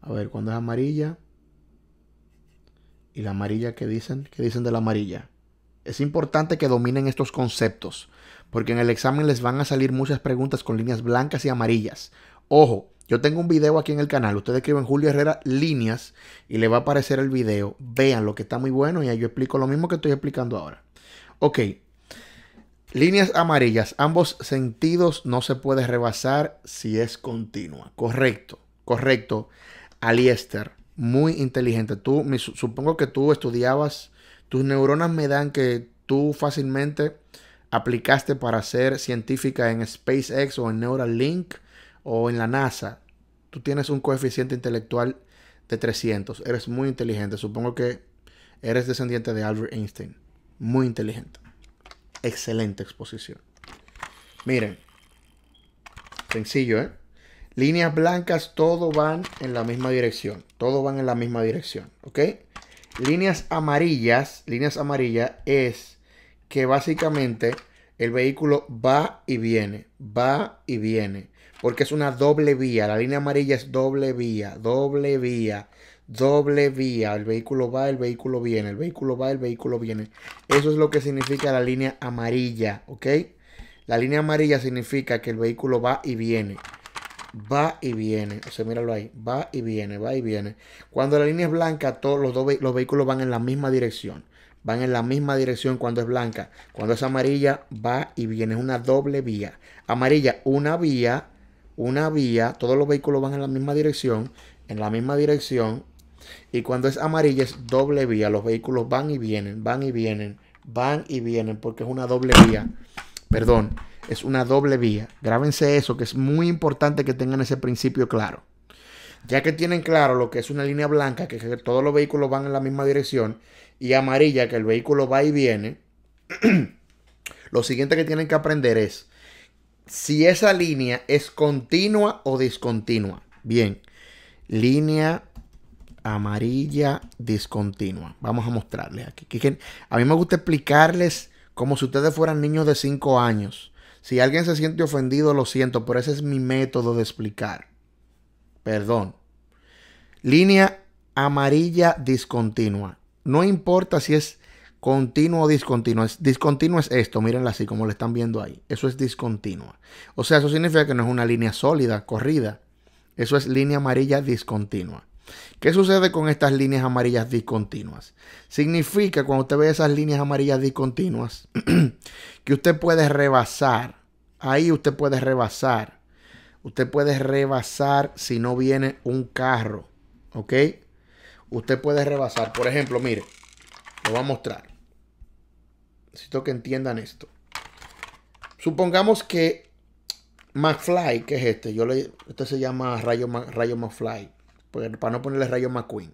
A ver, cuando es amarilla. ¿Y la amarilla qué dicen? ¿Qué dicen de la amarilla? Es importante que dominen estos conceptos, porque en el examen les van a salir muchas preguntas con líneas blancas y amarillas. Ojo, yo tengo un video aquí en el canal. Ustedes escriben Julio Herrera líneas y le va a aparecer el video. Vean lo que está muy bueno y ahí yo explico lo mismo que estoy explicando ahora. Ok. Líneas amarillas. Ambos sentidos no se puede rebasar si es continua. Correcto. Correcto. Aliester. Muy inteligente. Tú, me, supongo que tú estudiabas. Tus neuronas me dan que tú fácilmente aplicaste para ser científica en SpaceX o en Neuralink o en la NASA, tú tienes un coeficiente intelectual de 300. Eres muy inteligente. Supongo que eres descendiente de Albert Einstein. Muy inteligente. Excelente exposición. Miren. Sencillo, ¿eh? Líneas blancas, todo van en la misma dirección. Todo van en la misma dirección, ¿ok? Líneas amarillas, líneas amarillas es que básicamente el vehículo va y viene, va y viene porque es una doble vía. La línea amarilla es doble vía, doble vía, doble vía. El vehículo va, el vehículo viene, el vehículo va, el vehículo viene. Eso es lo que significa la línea amarilla, ¿ok? La línea amarilla significa que el vehículo va y viene. Va y viene. O sea, míralo ahí. Va y viene, va y viene. Cuando la línea es blanca, todos los, dos, los vehículos van en la misma dirección. Van en la misma dirección cuando es blanca. Cuando es amarilla, va y viene. Es una doble vía. Amarilla, una vía una vía, todos los vehículos van en la misma dirección, en la misma dirección. Y cuando es amarilla es doble vía, los vehículos van y vienen, van y vienen, van y vienen, porque es una doble vía. Perdón, es una doble vía. Grábense eso, que es muy importante que tengan ese principio claro. Ya que tienen claro lo que es una línea blanca, que, que todos los vehículos van en la misma dirección, y amarilla, que el vehículo va y viene, lo siguiente que tienen que aprender es si esa línea es continua o discontinua. Bien, línea amarilla discontinua. Vamos a mostrarles aquí. A mí me gusta explicarles como si ustedes fueran niños de 5 años. Si alguien se siente ofendido, lo siento, pero ese es mi método de explicar. Perdón. Línea amarilla discontinua. No importa si es Continuo o discontinuo. Discontinuo es esto, mírenla así como lo están viendo ahí. Eso es discontinuo O sea, eso significa que no es una línea sólida, corrida. Eso es línea amarilla discontinua. ¿Qué sucede con estas líneas amarillas discontinuas? Significa cuando usted ve esas líneas amarillas discontinuas que usted puede rebasar. Ahí usted puede rebasar. Usted puede rebasar si no viene un carro. ¿Ok? Usted puede rebasar. Por ejemplo, mire, lo voy a mostrar. Necesito que entiendan esto. Supongamos que McFly, que es este, yo le, este se llama Rayo, Rayo McFly, para no ponerle Rayo McQueen.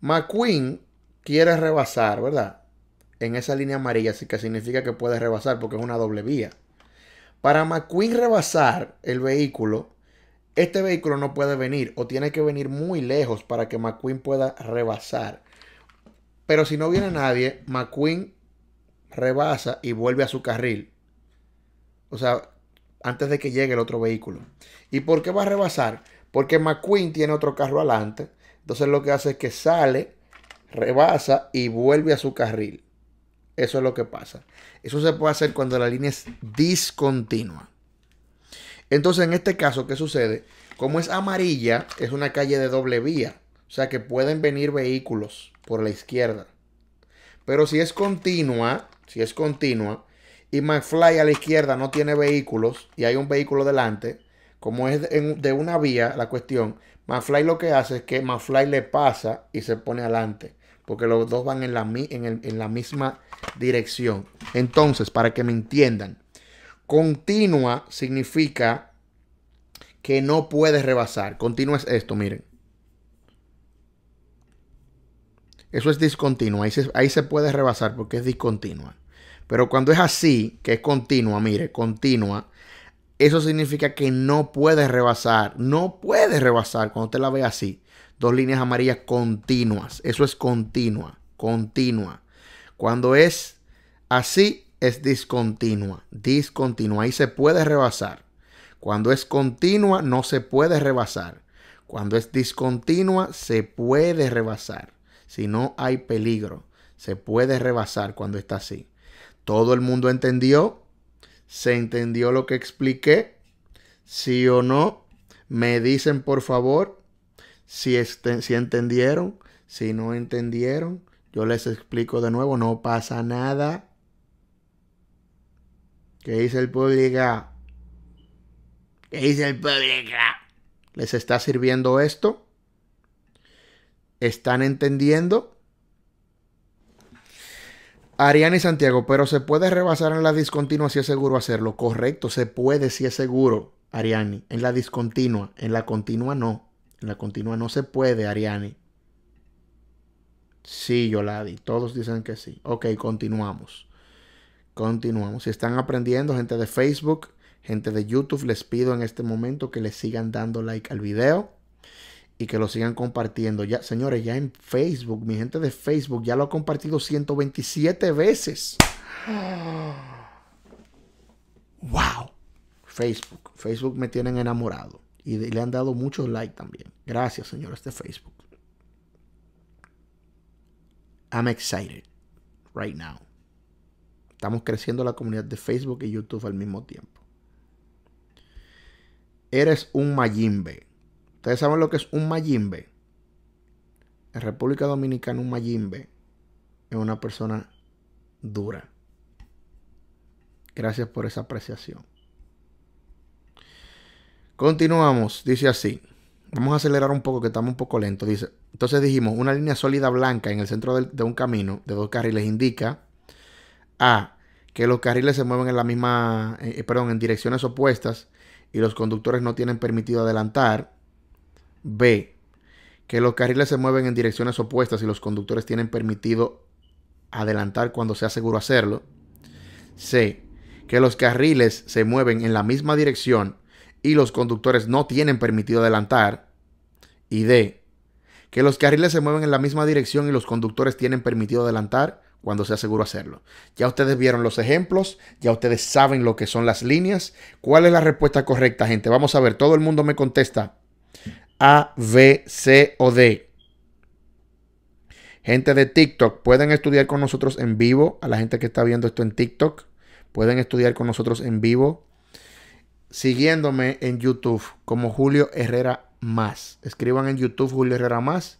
McQueen quiere rebasar, ¿verdad? En esa línea amarilla, así que significa que puede rebasar porque es una doble vía. Para McQueen rebasar el vehículo, este vehículo no puede venir o tiene que venir muy lejos para que McQueen pueda rebasar. Pero si no viene nadie, McQueen rebasa y vuelve a su carril. O sea, antes de que llegue el otro vehículo. ¿Y por qué va a rebasar? Porque McQueen tiene otro carro adelante. Entonces lo que hace es que sale, rebasa y vuelve a su carril. Eso es lo que pasa. Eso se puede hacer cuando la línea es discontinua. Entonces, en este caso, ¿qué sucede? Como es amarilla, es una calle de doble vía. O sea que pueden venir vehículos por la izquierda. Pero si es continua, si es continua, y McFly a la izquierda no tiene vehículos y hay un vehículo delante, como es de una vía la cuestión, McFly lo que hace es que McFly le pasa y se pone adelante, porque los dos van en la, misma dirección. Entonces, para que me entiendan, continua significa que no puedes rebasar. Continua es esto, miren. Eso es discontinua. Ahí se, ahí se puede rebasar porque es discontinua. Pero cuando es así, que es continua, mire, continua, eso significa que no puede rebasar. No puede rebasar cuando usted la ve así. Dos líneas amarillas continuas. Eso es continua, continua. Cuando es así, es discontinua, discontinua. Ahí se puede rebasar. Cuando es continua, no se puede rebasar. Cuando es discontinua, se puede rebasar. Si no hay peligro, se puede rebasar cuando está así. Todo el mundo entendió, se entendió lo que expliqué, sí o no, me dicen por favor si, este, si entendieron, si no entendieron, yo les explico de nuevo, no pasa nada. ¿Qué dice el público? ¿Qué dice el público? ¿Les está sirviendo esto? ¿Están entendiendo? Ariane y Santiago, pero se puede rebasar en la discontinua si es seguro hacerlo. Correcto, se puede si es seguro, Ariane. En la discontinua, en la continua no. En la continua no se puede, Ariane. Sí, Yoladi, todos dicen que sí. Ok, continuamos. Continuamos. Si están aprendiendo, gente de Facebook, gente de YouTube, les pido en este momento que les sigan dando like al video y que lo sigan compartiendo. Ya, señores, ya en Facebook, mi gente de Facebook ya lo ha compartido 127 veces. ¡Wow! Facebook. Facebook me tienen enamorado. Y le han dado muchos likes también. Gracias, señores de Facebook. I'm excited right now. Estamos creciendo la comunidad de Facebook y YouTube al mismo tiempo. Eres un Mayimbe. Ustedes saben lo que es un mayimbe. En República Dominicana un mayimbe es una persona dura. Gracias por esa apreciación. Continuamos, dice así. Vamos a acelerar un poco, que estamos un poco lentos. Dice, entonces dijimos, una línea sólida blanca en el centro de, un camino de dos carriles indica A, que los carriles se mueven en la misma, eh, eh, perdón, en direcciones opuestas y los conductores no tienen permitido adelantar. B. Que los carriles se mueven en direcciones opuestas y los conductores tienen permitido adelantar cuando sea seguro hacerlo. C. Que los carriles se mueven en la misma dirección y los conductores no tienen permitido adelantar. Y D. Que los carriles se mueven en la misma dirección y los conductores tienen permitido adelantar cuando sea seguro hacerlo. Ya ustedes vieron los ejemplos, ya ustedes saben lo que son las líneas. ¿Cuál es la respuesta correcta, gente? Vamos a ver, todo el mundo me contesta. A, B, C o D. Gente de TikTok, pueden estudiar con nosotros en vivo. A la gente que está viendo esto en TikTok, pueden estudiar con nosotros en vivo. Siguiéndome en YouTube como Julio Herrera Más. Escriban en YouTube Julio Herrera Más.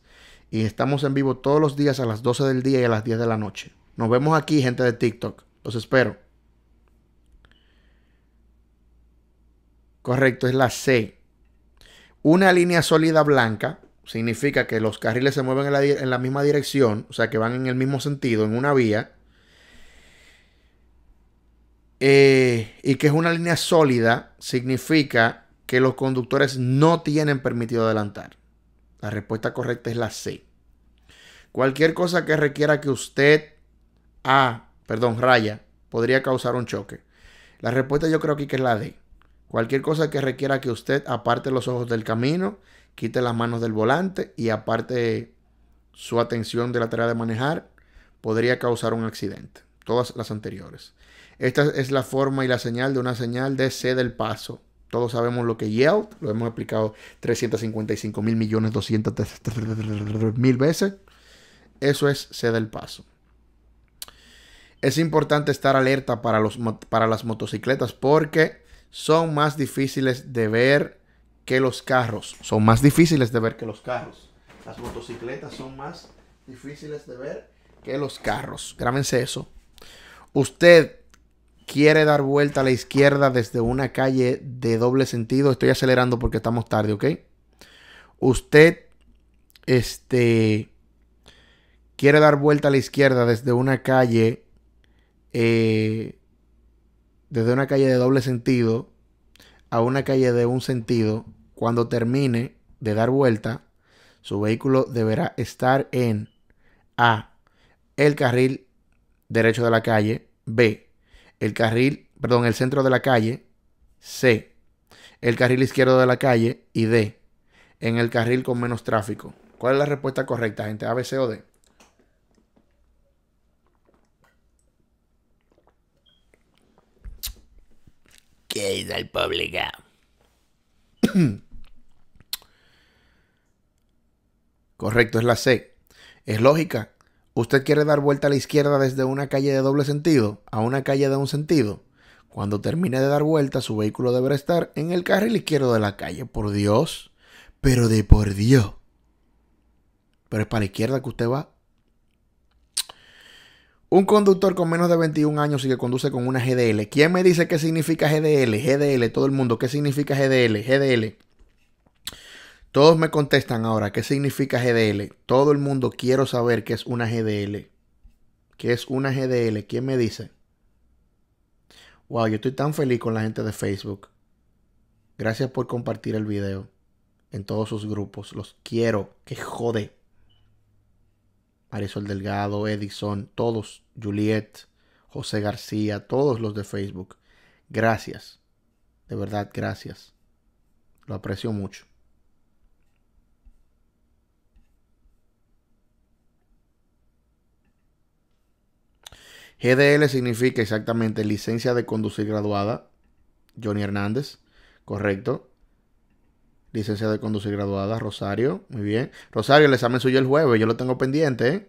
Y estamos en vivo todos los días a las 12 del día y a las 10 de la noche. Nos vemos aquí, gente de TikTok. Los espero. Correcto, es la C. Una línea sólida blanca significa que los carriles se mueven en la, misma dirección, o sea, que van en el mismo sentido, en una vía. Eh, y que es una línea sólida significa que los conductores no tienen permitido adelantar. La respuesta correcta es la C. Cualquier cosa que requiera que usted A, ah, perdón, raya, podría causar un choque. La respuesta yo creo aquí que es la D. Cualquier cosa que requiera que usted aparte los ojos del camino, quite las manos del volante y aparte su atención de la tarea de manejar, podría causar un accidente. Todas las anteriores. Esta es la forma y la señal de una señal de C el paso. Todos sabemos lo que Yield. lo hemos aplicado 355 mil millones 200 mil veces. Eso es C el paso. Es importante estar alerta para, los, para las motocicletas porque son más difíciles de ver que los carros. Son más difíciles de ver que los carros. Las motocicletas son más difíciles de ver que los carros. grámense eso. Usted quiere dar vuelta a la izquierda desde una calle de doble sentido. Estoy acelerando porque estamos tarde, ¿ok? Usted, este, quiere dar vuelta a la izquierda desde una calle eh, desde una calle de doble sentido a una calle de un sentido, cuando termine de dar vuelta, su vehículo deberá estar en A. El carril derecho de la calle. B. El carril, perdón, el centro de la calle. C. El carril izquierdo de la calle. Y D. En el carril con menos tráfico. ¿Cuál es la respuesta correcta, gente? A, B, C o D. ¿Qué es el público? Correcto, es la C. Es lógica. Usted quiere dar vuelta a la izquierda desde una calle de doble sentido a una calle de un sentido. Cuando termine de dar vuelta, su vehículo deberá estar en el carril izquierdo de la calle. Por Dios. Pero de por Dios. Pero es para la izquierda que usted va. Un conductor con menos de 21 años y que conduce con una GDL. ¿Quién me dice qué significa GDL? GDL, todo el mundo. ¿Qué significa GDL? GDL. Todos me contestan ahora, ¿qué significa GDL? Todo el mundo quiero saber qué es una GDL. ¿Qué es una GDL? ¿Quién me dice? Wow, yo estoy tan feliz con la gente de Facebook. Gracias por compartir el video en todos sus grupos. Los quiero. Que jode. Marisol Delgado, Edison, todos, Juliet, José García, todos los de Facebook. Gracias. De verdad, gracias. Lo aprecio mucho. GDL significa exactamente licencia de conducir graduada. Johnny Hernández, correcto licenciada de conducir graduada, Rosario. Muy bien. Rosario, el examen suyo el jueves, yo lo tengo pendiente. sé ¿eh?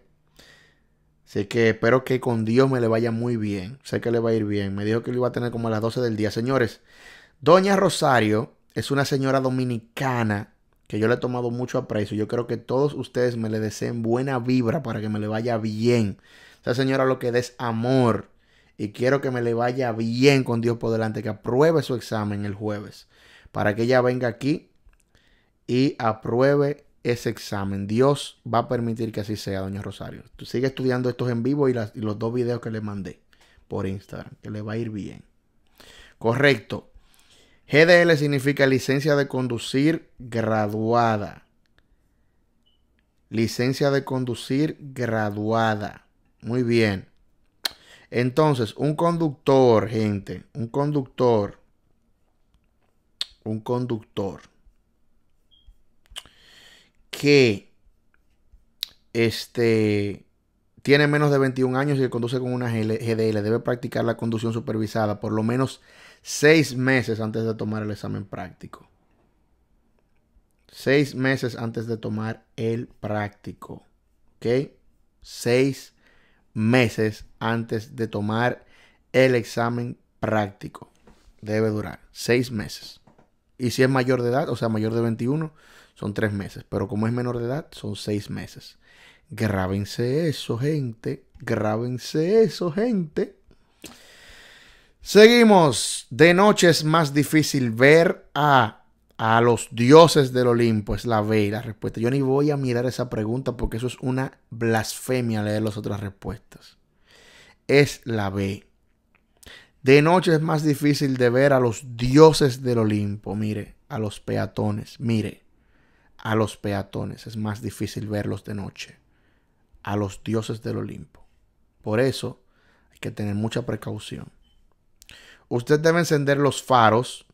Así que espero que con Dios me le vaya muy bien. Sé que le va a ir bien. Me dijo que lo iba a tener como a las 12 del día. Señores, Doña Rosario es una señora dominicana que yo le he tomado mucho aprecio. Yo creo que todos ustedes me le deseen buena vibra para que me le vaya bien. Esa señora lo que des amor. Y quiero que me le vaya bien con Dios por delante, que apruebe su examen el jueves. Para que ella venga aquí y apruebe ese examen. Dios va a permitir que así sea, doña Rosario. Tú sigue estudiando estos en vivo y, y los dos videos que le mandé por Instagram, que le va a ir bien. Correcto. GDL significa licencia de conducir graduada. Licencia de conducir graduada. Muy bien. Entonces, un conductor, gente, un conductor, un conductor que este, tiene menos de 21 años y conduce con una GDL debe practicar la conducción supervisada por lo menos 6 meses antes de tomar el examen práctico. 6 meses antes de tomar el práctico. ¿Ok? 6 meses antes de tomar el examen práctico. Debe durar 6 meses. Y si es mayor de edad, o sea, mayor de 21, son tres meses, pero como es menor de edad, son seis meses. Grábense eso, gente. Grábense eso, gente. Seguimos. De noche es más difícil ver a, a los dioses del Olimpo. Es la B la respuesta. Yo ni voy a mirar esa pregunta porque eso es una blasfemia leer las otras respuestas. Es la B. De noche es más difícil de ver a los dioses del Olimpo. Mire, a los peatones. Mire a los peatones es más difícil verlos de noche, a los dioses del Olimpo. Por eso hay que tener mucha precaución. Usted debe encender los faros.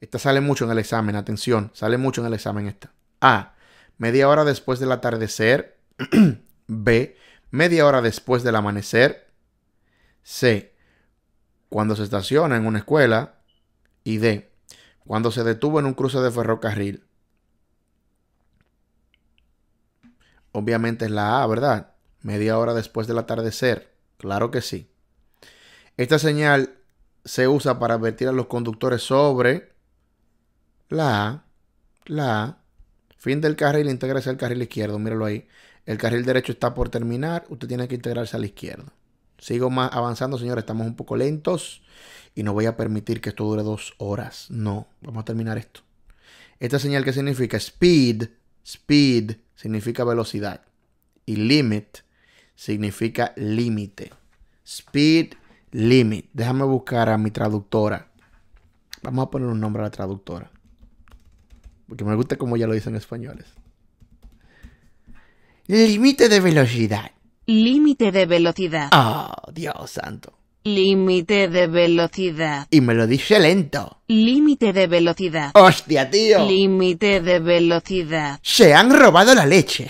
Esta sale mucho en el examen, atención, sale mucho en el examen esta. A. Media hora después del atardecer. B. Media hora después del amanecer. C. Cuando se estaciona en una escuela. Y D. Cuando se detuvo en un cruce de ferrocarril. Obviamente es la A, ¿verdad? Media hora después del atardecer. Claro que sí. Esta señal se usa para advertir a los conductores sobre la A, la A. Fin del carril, integrarse al carril izquierdo. Míralo ahí. El carril derecho está por terminar. Usted tiene que integrarse a la izquierda. Sigo más avanzando, señores. Estamos un poco lentos. Y no voy a permitir que esto dure dos horas. No. Vamos a terminar esto. Esta señal que significa speed. Speed significa velocidad y limit significa límite. Speed limit. Déjame buscar a mi traductora. Vamos a poner un nombre a la traductora. Porque me gusta como ya lo dicen españoles. Límite de velocidad. Límite de velocidad. Oh, Dios santo. Límite de velocidad. Y me lo dice lento. Límite de velocidad. ¡Hostia, tío! Límite de velocidad. Se han robado la leche.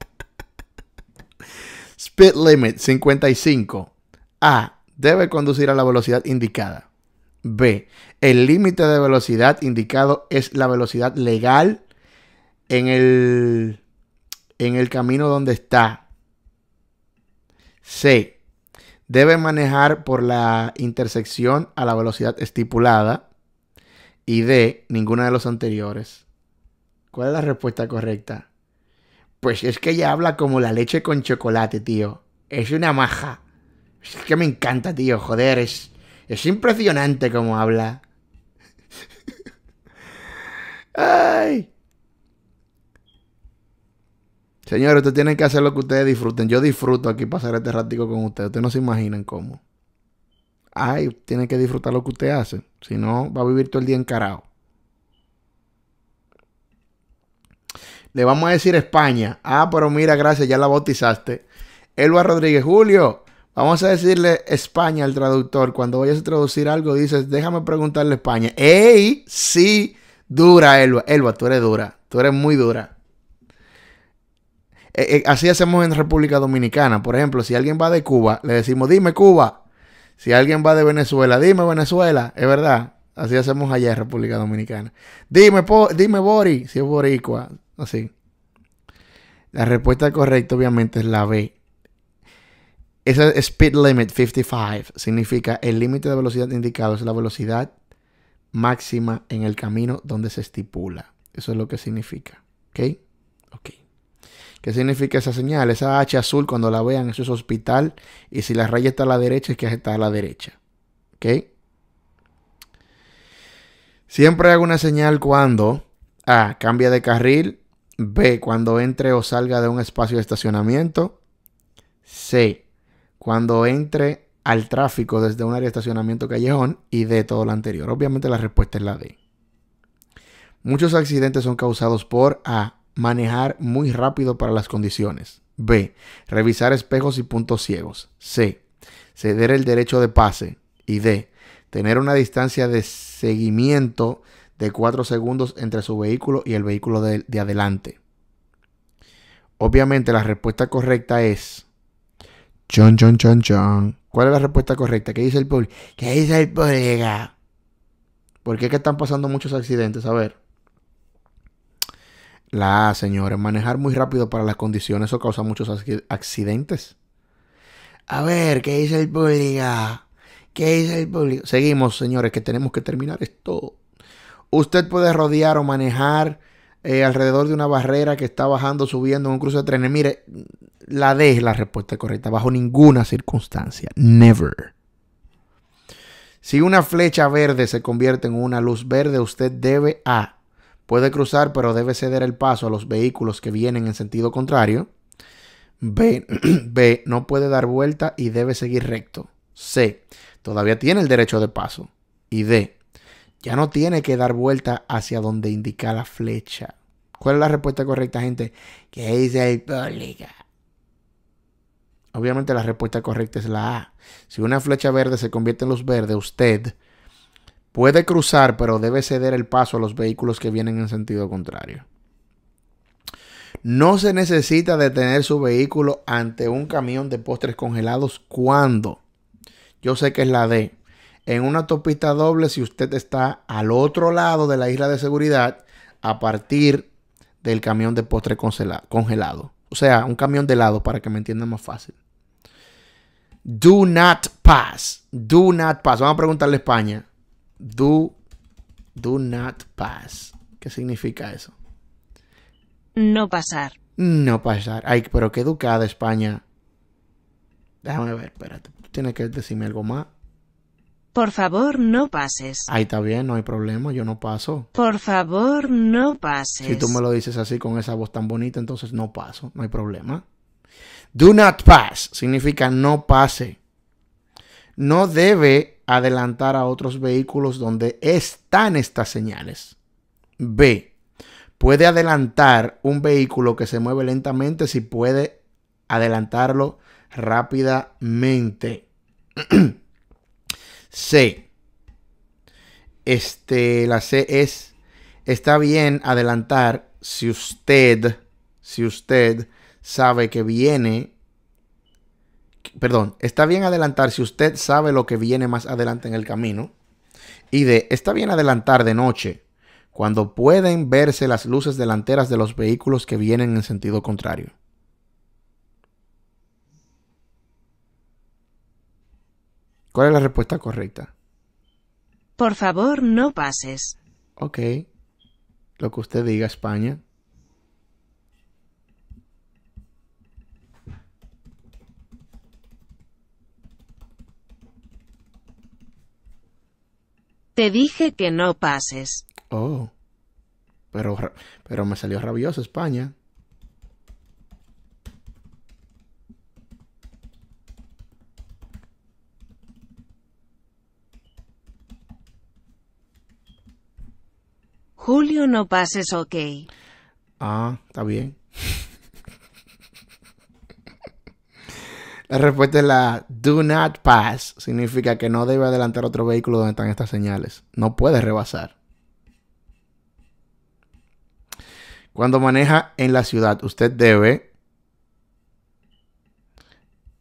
Speed limit 55. A. Debe conducir a la velocidad indicada. B. El límite de velocidad indicado es la velocidad legal en el, en el camino donde está. C debe manejar por la intersección a la velocidad estipulada y de ninguna de los anteriores. ¿Cuál es la respuesta correcta? Pues es que ella habla como la leche con chocolate, tío. Es una maja. Es que me encanta, tío. Joder, es, es impresionante como habla. ¡Ay! Señores, ustedes tienen que hacer lo que ustedes disfruten. Yo disfruto aquí pasar este ratico con ustedes. Ustedes no se imaginan cómo. Ay, tienen que disfrutar lo que usted hace. Si no, va a vivir todo el día encarado. Le vamos a decir España. Ah, pero mira, gracias, ya la bautizaste. Elba Rodríguez, Julio, Vamos a decirle España al traductor. Cuando vayas a traducir algo, dices, déjame preguntarle España. ¡Ey! Sí, dura, Elba. Elba, tú eres dura. Tú eres muy dura. Eh, eh, así hacemos en República Dominicana. Por ejemplo, si alguien va de Cuba, le decimos, dime Cuba. Si alguien va de Venezuela, dime Venezuela. Es verdad. Así hacemos allá en República Dominicana. Dime, dime Bori, si es boricua. Así. La respuesta correcta obviamente es la B. Ese speed limit 55 significa el límite de velocidad indicado es la velocidad máxima en el camino donde se estipula. Eso es lo que significa. ¿Ok? Ok. ¿Qué significa esa señal? Esa H azul, cuando la vean, eso es hospital. Y si la raya está a la derecha, es que está a la derecha. ¿Ok? Siempre hago una señal cuando A. Cambia de carril. B. Cuando entre o salga de un espacio de estacionamiento. C. Cuando entre al tráfico desde un área de estacionamiento callejón. Y D. Todo lo anterior. Obviamente la respuesta es la D. Muchos accidentes son causados por A manejar muy rápido para las condiciones. B. Revisar espejos y puntos ciegos. C. Ceder el derecho de pase. Y D. Tener una distancia de seguimiento de 4 segundos entre su vehículo y el vehículo de, adelante. Obviamente la respuesta correcta es... Chon, chon, chon, chon. ¿Cuál es la respuesta correcta? ¿Qué dice el público? ¿Qué dice el público? ¿Por qué es que están pasando muchos accidentes? A ver. La A, señores, manejar muy rápido para las condiciones, eso causa muchos accidentes. A ver, ¿qué dice el público? ¿Qué dice el público? Seguimos, señores, que tenemos que terminar esto. Usted puede rodear o manejar eh, alrededor de una barrera que está bajando, subiendo en un cruce de trenes. Mire, la D es la respuesta correcta, bajo ninguna circunstancia. Never. Si una flecha verde se convierte en una luz verde, usted debe A Puede cruzar, pero debe ceder el paso a los vehículos que vienen en sentido contrario. B, B no puede dar vuelta y debe seguir recto. C, todavía tiene el derecho de paso. Y D, ya no tiene que dar vuelta hacia donde indica la flecha. ¿Cuál es la respuesta correcta, gente? Que dice el Obviamente la respuesta correcta es la A. Si una flecha verde se convierte en luz verde, usted Puede cruzar, pero debe ceder el paso a los vehículos que vienen en sentido contrario. No se necesita detener su vehículo ante un camión de postres congelados cuando, yo sé que es la D, en una topita doble si usted está al otro lado de la isla de seguridad a partir del camión de postres congelado. O sea, un camión de helado para que me entiendan más fácil. Do not pass. Do not pass. Vamos a preguntarle a España do, do not pass. ¿Qué significa eso? No pasar. No pasar. Ay, pero qué educada España. Déjame ver, espérate. tiene tienes que decirme algo más. Por favor, no pases. Ahí está bien, no hay problema, yo no paso. Por favor, no pases. Si tú me lo dices así con esa voz tan bonita, entonces no paso, no hay problema. Do not pass significa no pase. No debe adelantar a otros vehículos donde están estas señales. B. Puede adelantar un vehículo que se mueve lentamente si puede adelantarlo rápidamente. C. Este, la C es, está bien adelantar si usted, si usted sabe que viene perdón, está bien adelantar si usted sabe lo que viene más adelante en el camino. Y de, está bien adelantar de noche cuando pueden verse las luces delanteras de los vehículos que vienen en sentido contrario. ¿Cuál es la respuesta correcta? Por favor, no pases. Ok. Lo que usted diga, España. Te dije que no pases. Oh. Pero, pero me salió rabioso España. Julio, no pases, ok. Ah, está bien. La respuesta es la do not pass. Significa que no debe adelantar otro vehículo donde están estas señales. No puede rebasar. Cuando maneja en la ciudad, usted debe.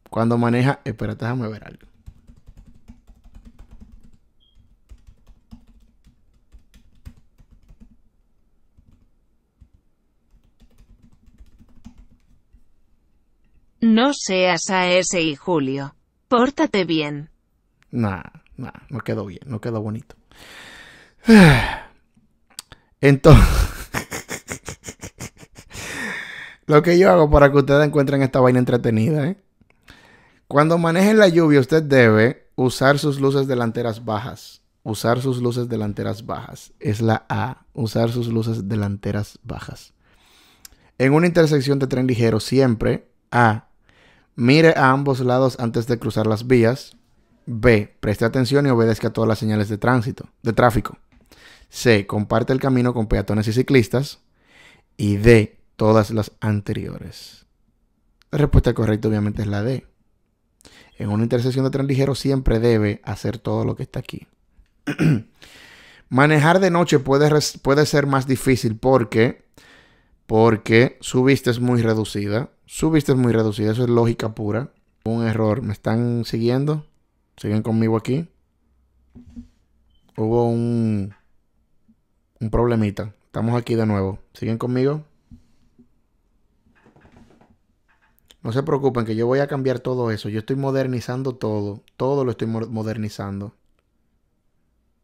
Cuando maneja. espérate, déjame ver algo. No seas a ese y Julio. Pórtate bien. Nah, nah, no quedó bien, no quedó bonito. Entonces, lo que yo hago para que ustedes encuentren esta vaina entretenida, ¿eh? Cuando manejen la lluvia, usted debe usar sus luces delanteras bajas. Usar sus luces delanteras bajas. Es la A. Usar sus luces delanteras bajas. En una intersección de tren ligero siempre a. Mire a ambos lados antes de cruzar las vías. B. Preste atención y obedezca todas las señales de tránsito, de tráfico. C. Comparte el camino con peatones y ciclistas. Y D. Todas las anteriores. La respuesta correcta obviamente es la D. En una intersección de tren ligero siempre debe hacer todo lo que está aquí. Manejar de noche puede, puede ser más difícil porque porque su vista es muy reducida. Su vista es muy reducida, eso es lógica pura. Un error, ¿me están siguiendo? ¿Siguen conmigo aquí? Hubo un, un problemita. Estamos aquí de nuevo. ¿Siguen conmigo? No se preocupen que yo voy a cambiar todo eso. Yo estoy modernizando todo. Todo lo estoy modernizando.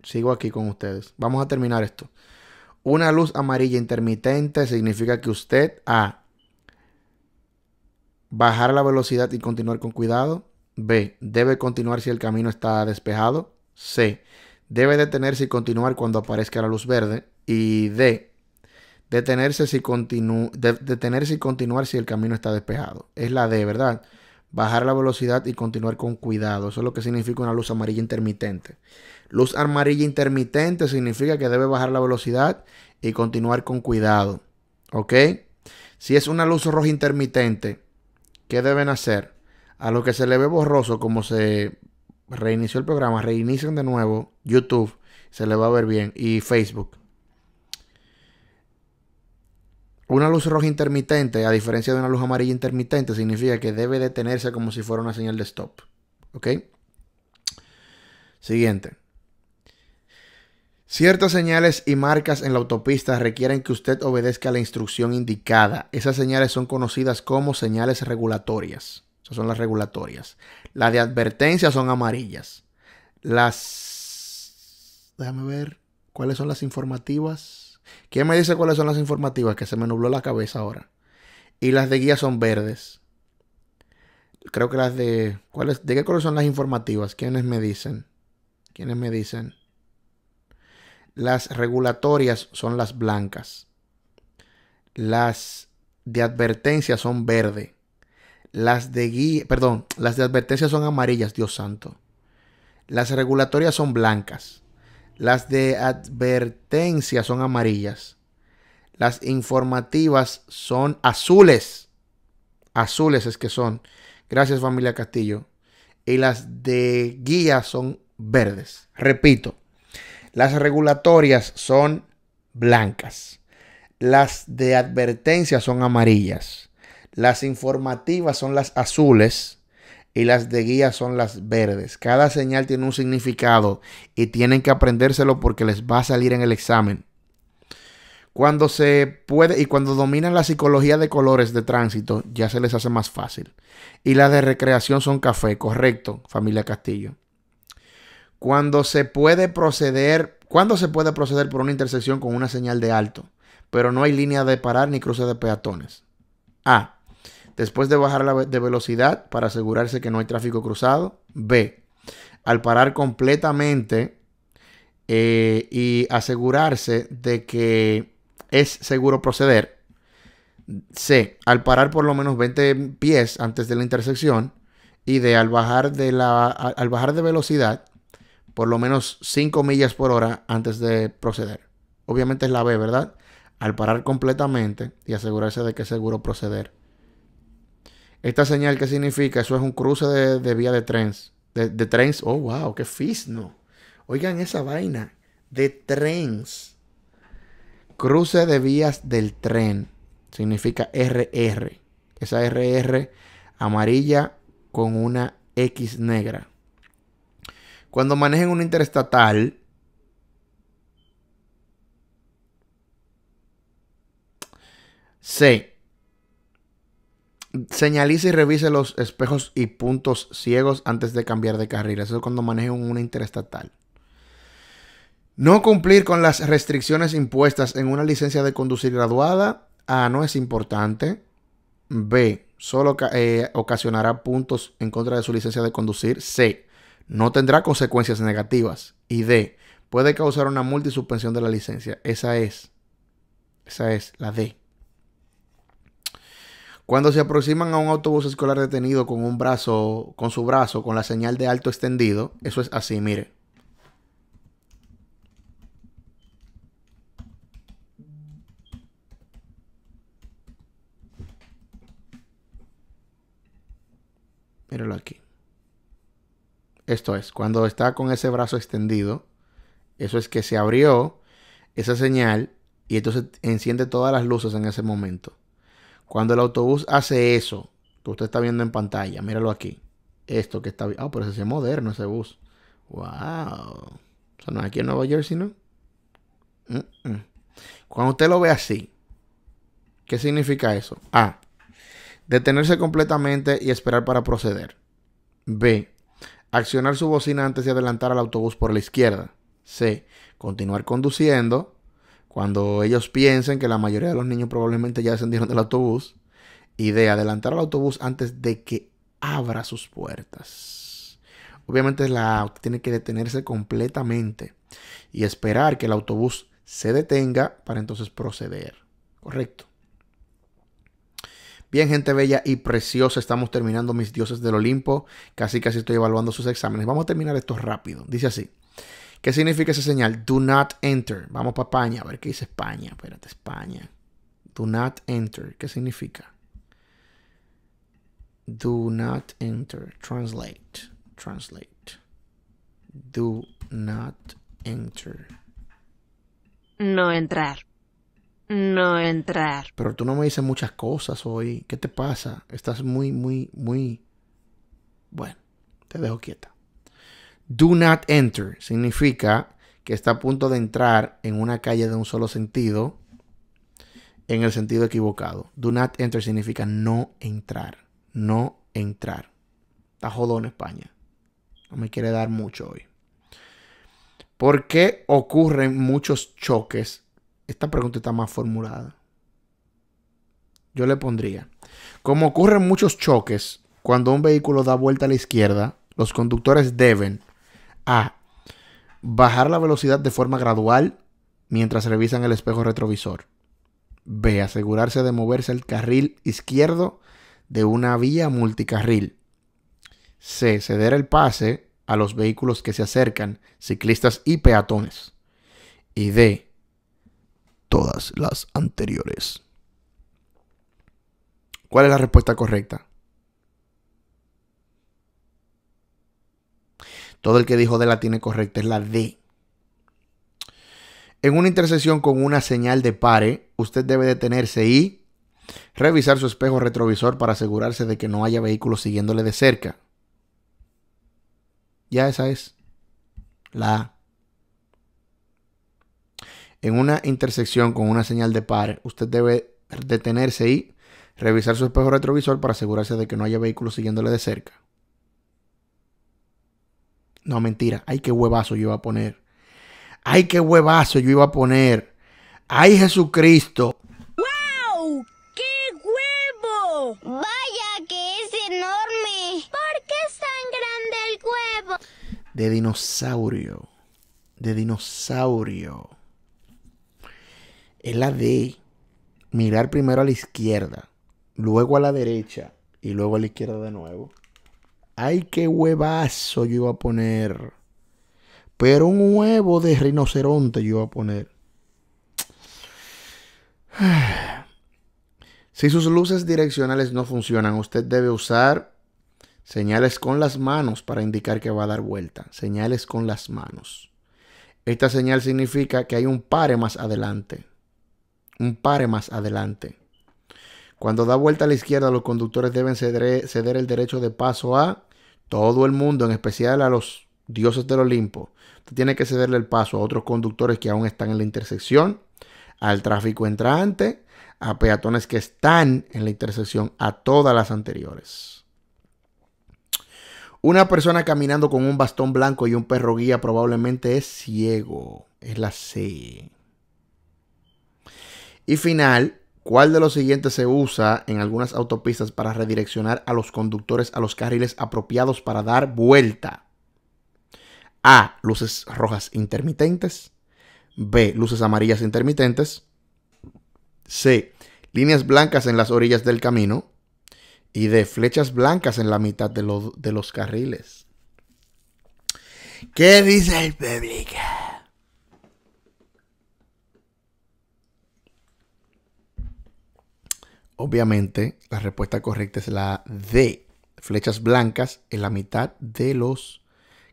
Sigo aquí con ustedes. Vamos a terminar esto. Una luz amarilla intermitente significa que usted A. Bajar la velocidad y continuar con cuidado. B. Debe continuar si el camino está despejado. C. Debe detenerse y continuar cuando aparezca la luz verde. Y D. Detenerse, si detenerse y continuar si el camino está despejado. Es la D, ¿verdad? Bajar la velocidad y continuar con cuidado. Eso es lo que significa una luz amarilla intermitente. Luz amarilla intermitente significa que debe bajar la velocidad y continuar con cuidado. ¿Ok? Si es una luz roja intermitente, ¿qué deben hacer? A lo que se le ve borroso, como se reinició el programa, reinician de nuevo YouTube, se le va a ver bien, y Facebook. Una luz roja intermitente, a diferencia de una luz amarilla intermitente, significa que debe detenerse como si fuera una señal de stop. ¿Ok? Siguiente. Ciertas señales y marcas en la autopista requieren que usted obedezca la instrucción indicada. Esas señales son conocidas como señales regulatorias. Esas son las regulatorias. Las de advertencia son amarillas. Las... Déjame ver. ¿Cuáles son las informativas? ¿Quién me dice cuáles son las informativas? Que se me nubló la cabeza ahora. Y las de guía son verdes. Creo que las de... ¿cuáles, ¿De qué color son las informativas? ¿Quiénes me dicen? ¿Quiénes me dicen? Las regulatorias son las blancas. Las de advertencia son verde. Las de guía, perdón, las de advertencia son amarillas, Dios santo. Las regulatorias son blancas. Las de advertencia son amarillas. Las informativas son azules. Azules es que son. Gracias familia Castillo. Y las de guía son verdes. Repito, las regulatorias son blancas. Las de advertencia son amarillas. Las informativas son las azules y las de guía son las verdes. Cada señal tiene un significado y tienen que aprendérselo porque les va a salir en el examen. Cuando se puede y cuando dominan la psicología de colores de tránsito, ya se les hace más fácil. Y las de recreación son café, correcto, familia Castillo. Cuando se puede proceder, se puede proceder por una intersección con una señal de alto, pero no hay línea de parar ni cruce de peatones. A. Después de bajar la de velocidad para asegurarse que no hay tráfico cruzado. B. Al parar completamente eh, y asegurarse de que es seguro proceder. C. Al parar por lo menos 20 pies antes de la intersección. Y D. Al bajar de, la, al bajar de velocidad por lo menos 5 millas por hora antes de proceder. Obviamente es la B, ¿verdad? Al parar completamente y asegurarse de que es seguro proceder. Esta señal, ¿qué significa? Eso es un cruce de, vía de trenes. De, de, oh wow, qué fisno. Oigan esa vaina. De trenes. Cruce de vías del tren. Significa RR. Esa RR amarilla con una X negra. Cuando manejen una interestatal, C. Señalice y revise los espejos y puntos ciegos antes de cambiar de carrera. Eso es cuando manejen una interestatal. No cumplir con las restricciones impuestas en una licencia de conducir graduada. A. No es importante. B. Solo eh, ocasionará puntos en contra de su licencia de conducir. C no tendrá consecuencias negativas. Y D, puede causar una multisuspensión de la licencia. Esa es. Esa es la D. Cuando se aproximan a un autobús escolar detenido con un brazo, con su brazo, con la señal de alto extendido, eso es así, mire. Míralo aquí. Esto es, cuando está con ese brazo extendido, eso es que se abrió esa señal y entonces enciende todas las luces en ese momento. Cuando el autobús hace eso, que usted está viendo en pantalla, míralo aquí. Esto que está... Ah, pero ese es moderno ese bus. ¡Wow! sea no es aquí en Nueva Jersey, ¿no? Cuando usted lo ve así, ¿qué significa eso? A. Detenerse completamente y esperar para proceder. B. Accionar su bocina antes de adelantar al autobús por la izquierda. C. Continuar conduciendo cuando ellos piensen que la mayoría de los niños probablemente ya descendieron del autobús. Y D. Adelantar al autobús antes de que abra sus puertas. Obviamente la tiene que detenerse completamente y esperar que el autobús se detenga para entonces proceder. Correcto. Bien, gente bella y preciosa, estamos terminando mis dioses del Olimpo. Casi casi estoy evaluando sus exámenes. Vamos a terminar esto rápido. Dice así. ¿Qué significa esa señal? Do not enter. Vamos para España. A ver qué dice España. Espérate, España. Do not enter. ¿Qué significa? Do not enter. Translate. Translate. Do not enter. No entrar no entrar. Pero tú no me dices muchas cosas hoy. ¿Qué te pasa? Estás muy, muy, muy... Bueno, te dejo quieta. Do not enter significa que está a punto de entrar en una calle de un solo sentido en el sentido equivocado. Do not enter significa no entrar. No entrar. Está jodón España. No me quiere dar mucho hoy. ¿Por qué ocurren muchos choques esta pregunta está más formulada. Yo le pondría, como ocurren muchos choques, cuando un vehículo da vuelta a la izquierda, los conductores deben A. Bajar la velocidad de forma gradual mientras revisan el espejo retrovisor. B. Asegurarse de moverse al carril izquierdo de una vía multicarril. C. Ceder el pase a los vehículos que se acercan, ciclistas y peatones. Y D todas las anteriores. ¿Cuál es la respuesta correcta? Todo el que dijo de la tiene correcta es la D. En una intersección con una señal de pare, usted debe detenerse y revisar su espejo retrovisor para asegurarse de que no haya vehículos siguiéndole de cerca. Ya esa es la en una intersección con una señal de par, usted debe detenerse y revisar su espejo retrovisor para asegurarse de que no haya vehículos siguiéndole de cerca. No, mentira. Ay, qué huevazo yo iba a poner. Ay, qué huevazo yo iba a poner. Ay, Jesucristo. ¡Wow! ¡Qué huevo! Vaya que es enorme. ¿Por qué es tan grande el huevo? De dinosaurio. De dinosaurio es la de mirar primero a la izquierda, luego a la derecha y luego a la izquierda de nuevo. Ay, qué huevazo yo iba a poner. Pero un huevo de rinoceronte yo iba a poner. Si sus luces direccionales no funcionan, usted debe usar señales con las manos para indicar que va a dar vuelta. Señales con las manos. Esta señal significa que hay un pare más adelante un par más adelante. Cuando da vuelta a la izquierda, los conductores deben ceder, el derecho de paso a todo el mundo, en especial a los dioses del Olimpo. tiene que cederle el paso a otros conductores que aún están en la intersección, al tráfico entrante, a peatones que están en la intersección, a todas las anteriores. Una persona caminando con un bastón blanco y un perro guía probablemente es ciego. Es la C. Y final, ¿cuál de los siguientes se usa en algunas autopistas para redireccionar a los conductores a los carriles apropiados para dar vuelta? A. Luces rojas intermitentes. B. Luces amarillas intermitentes. C. Líneas blancas en las orillas del camino. Y D. Flechas blancas en la mitad de, de los carriles. ¿Qué dice el público? Obviamente, la respuesta correcta es la D. Flechas blancas en la mitad de los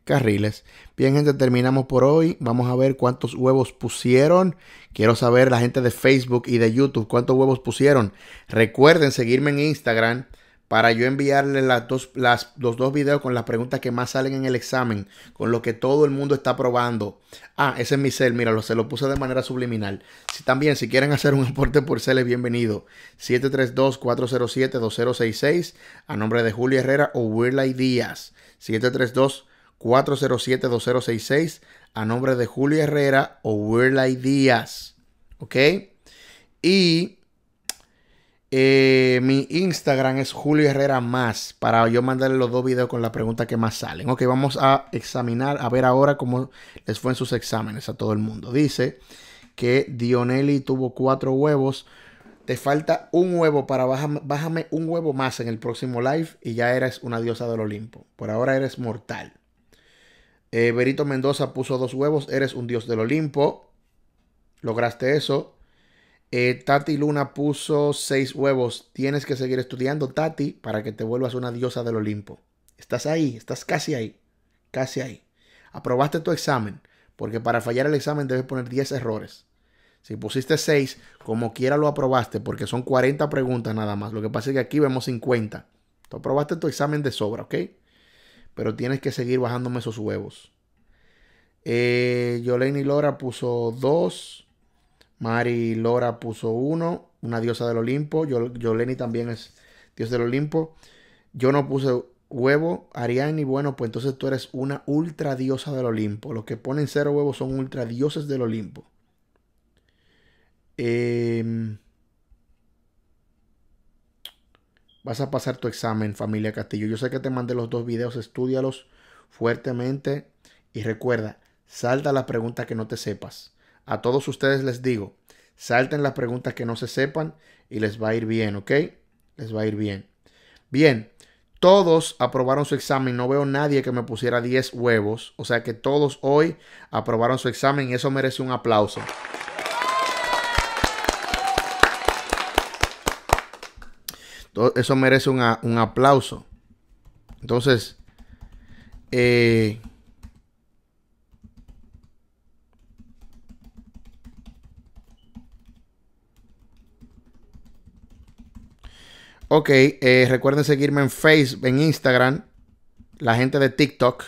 carriles. Bien, gente, terminamos por hoy. Vamos a ver cuántos huevos pusieron. Quiero saber la gente de Facebook y de YouTube cuántos huevos pusieron. Recuerden seguirme en Instagram para yo enviarle los dos videos con las preguntas que más salen en el examen, con lo que todo el mundo está probando. Ah, ese es mi cel, mira, se lo puse de manera subliminal. Si, también, si quieren hacer un aporte por cel, es bienvenido. 732-407-2066, a nombre de Julia Herrera o y Díaz. 732-407-2066, a nombre de Julia Herrera o y Díaz. ¿Ok? Y eh, mi Instagram es Julio Herrera Más para yo mandarle los dos videos con la pregunta que más salen. Ok, vamos a examinar, a ver ahora cómo les fue en sus exámenes a todo el mundo. Dice que Dionelli tuvo cuatro huevos. Te falta un huevo para bájame, bájame un huevo más en el próximo live y ya eres una diosa del Olimpo. Por ahora eres mortal. Eh, Berito Mendoza puso dos huevos, eres un dios del Olimpo. Lograste eso. Eh, Tati Luna puso seis huevos. Tienes que seguir estudiando, Tati, para que te vuelvas una diosa del Olimpo. Estás ahí, estás casi ahí, casi ahí. Aprobaste tu examen, porque para fallar el examen debes poner 10 errores. Si pusiste 6, como quiera lo aprobaste, porque son 40 preguntas nada más. Lo que pasa es que aquí vemos 50. Tú aprobaste tu examen de sobra, ¿ok? Pero tienes que seguir bajándome esos huevos. Eh, Yolene y Lora puso 2. Mari Lora puso uno, una diosa del Olimpo. Yoleni también es dios del Olimpo. Yo no puse huevo, Ariani, bueno, pues entonces tú eres una ultra diosa del Olimpo. Los que ponen cero huevos son ultra dioses del Olimpo. Em, vas a pasar tu examen, familia Castillo. Yo sé que te mandé los dos videos, estudialos fuertemente y recuerda, salta las preguntas que no te sepas. A todos ustedes les digo, salten las preguntas que no se sepan y les va a ir bien, ¿ok? Les va a ir bien. Bien, todos aprobaron su examen. No veo nadie que me pusiera 10 huevos. O sea que todos hoy aprobaron su examen y eso merece un aplauso. Eso merece un aplauso. Entonces, eh, Ok, eh, recuerden seguirme en Facebook, en Instagram, la gente de TikTok,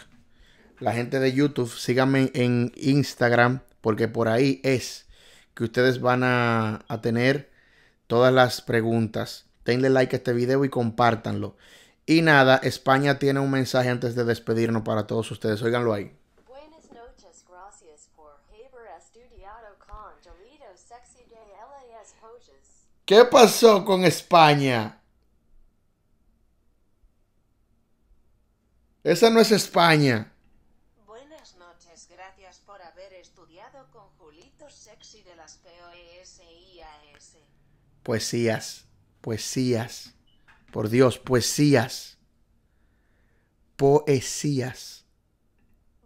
la gente de YouTube, síganme en Instagram, porque por ahí es que ustedes van a, a tener todas las preguntas. Denle like a este video y compártanlo. Y nada, España tiene un mensaje antes de despedirnos para todos ustedes. Óiganlo ahí. ¿Qué pasó con España? Esa no es España. Buenas noches, gracias por haber estudiado con Julito Sexy de las POESIAS. Poesías, poesías. Por Dios, poesías. Poesías.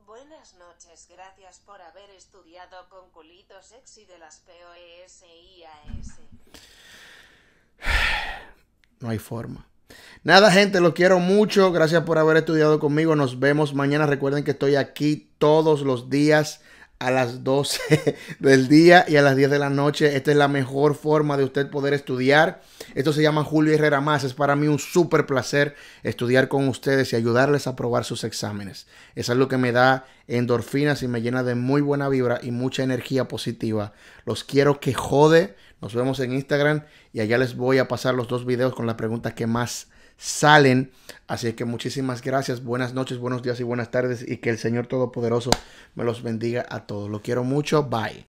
Buenas noches, gracias por haber estudiado con Julito Sexy de las POESIAS. No hay forma. Nada, gente, los quiero mucho. Gracias por haber estudiado conmigo. Nos vemos mañana. Recuerden que estoy aquí todos los días a las 12 del día y a las 10 de la noche. Esta es la mejor forma de usted poder estudiar. Esto se llama Julio Herrera Más. Es para mí un súper placer estudiar con ustedes y ayudarles a aprobar sus exámenes. Eso es lo que me da endorfinas y me llena de muy buena vibra y mucha energía positiva. Los quiero que jode. Nos vemos en Instagram y allá les voy a pasar los dos videos con las preguntas que más salen. Así que muchísimas gracias, buenas noches, buenos días y buenas tardes y que el Señor Todopoderoso me los bendiga a todos. Lo quiero mucho, bye.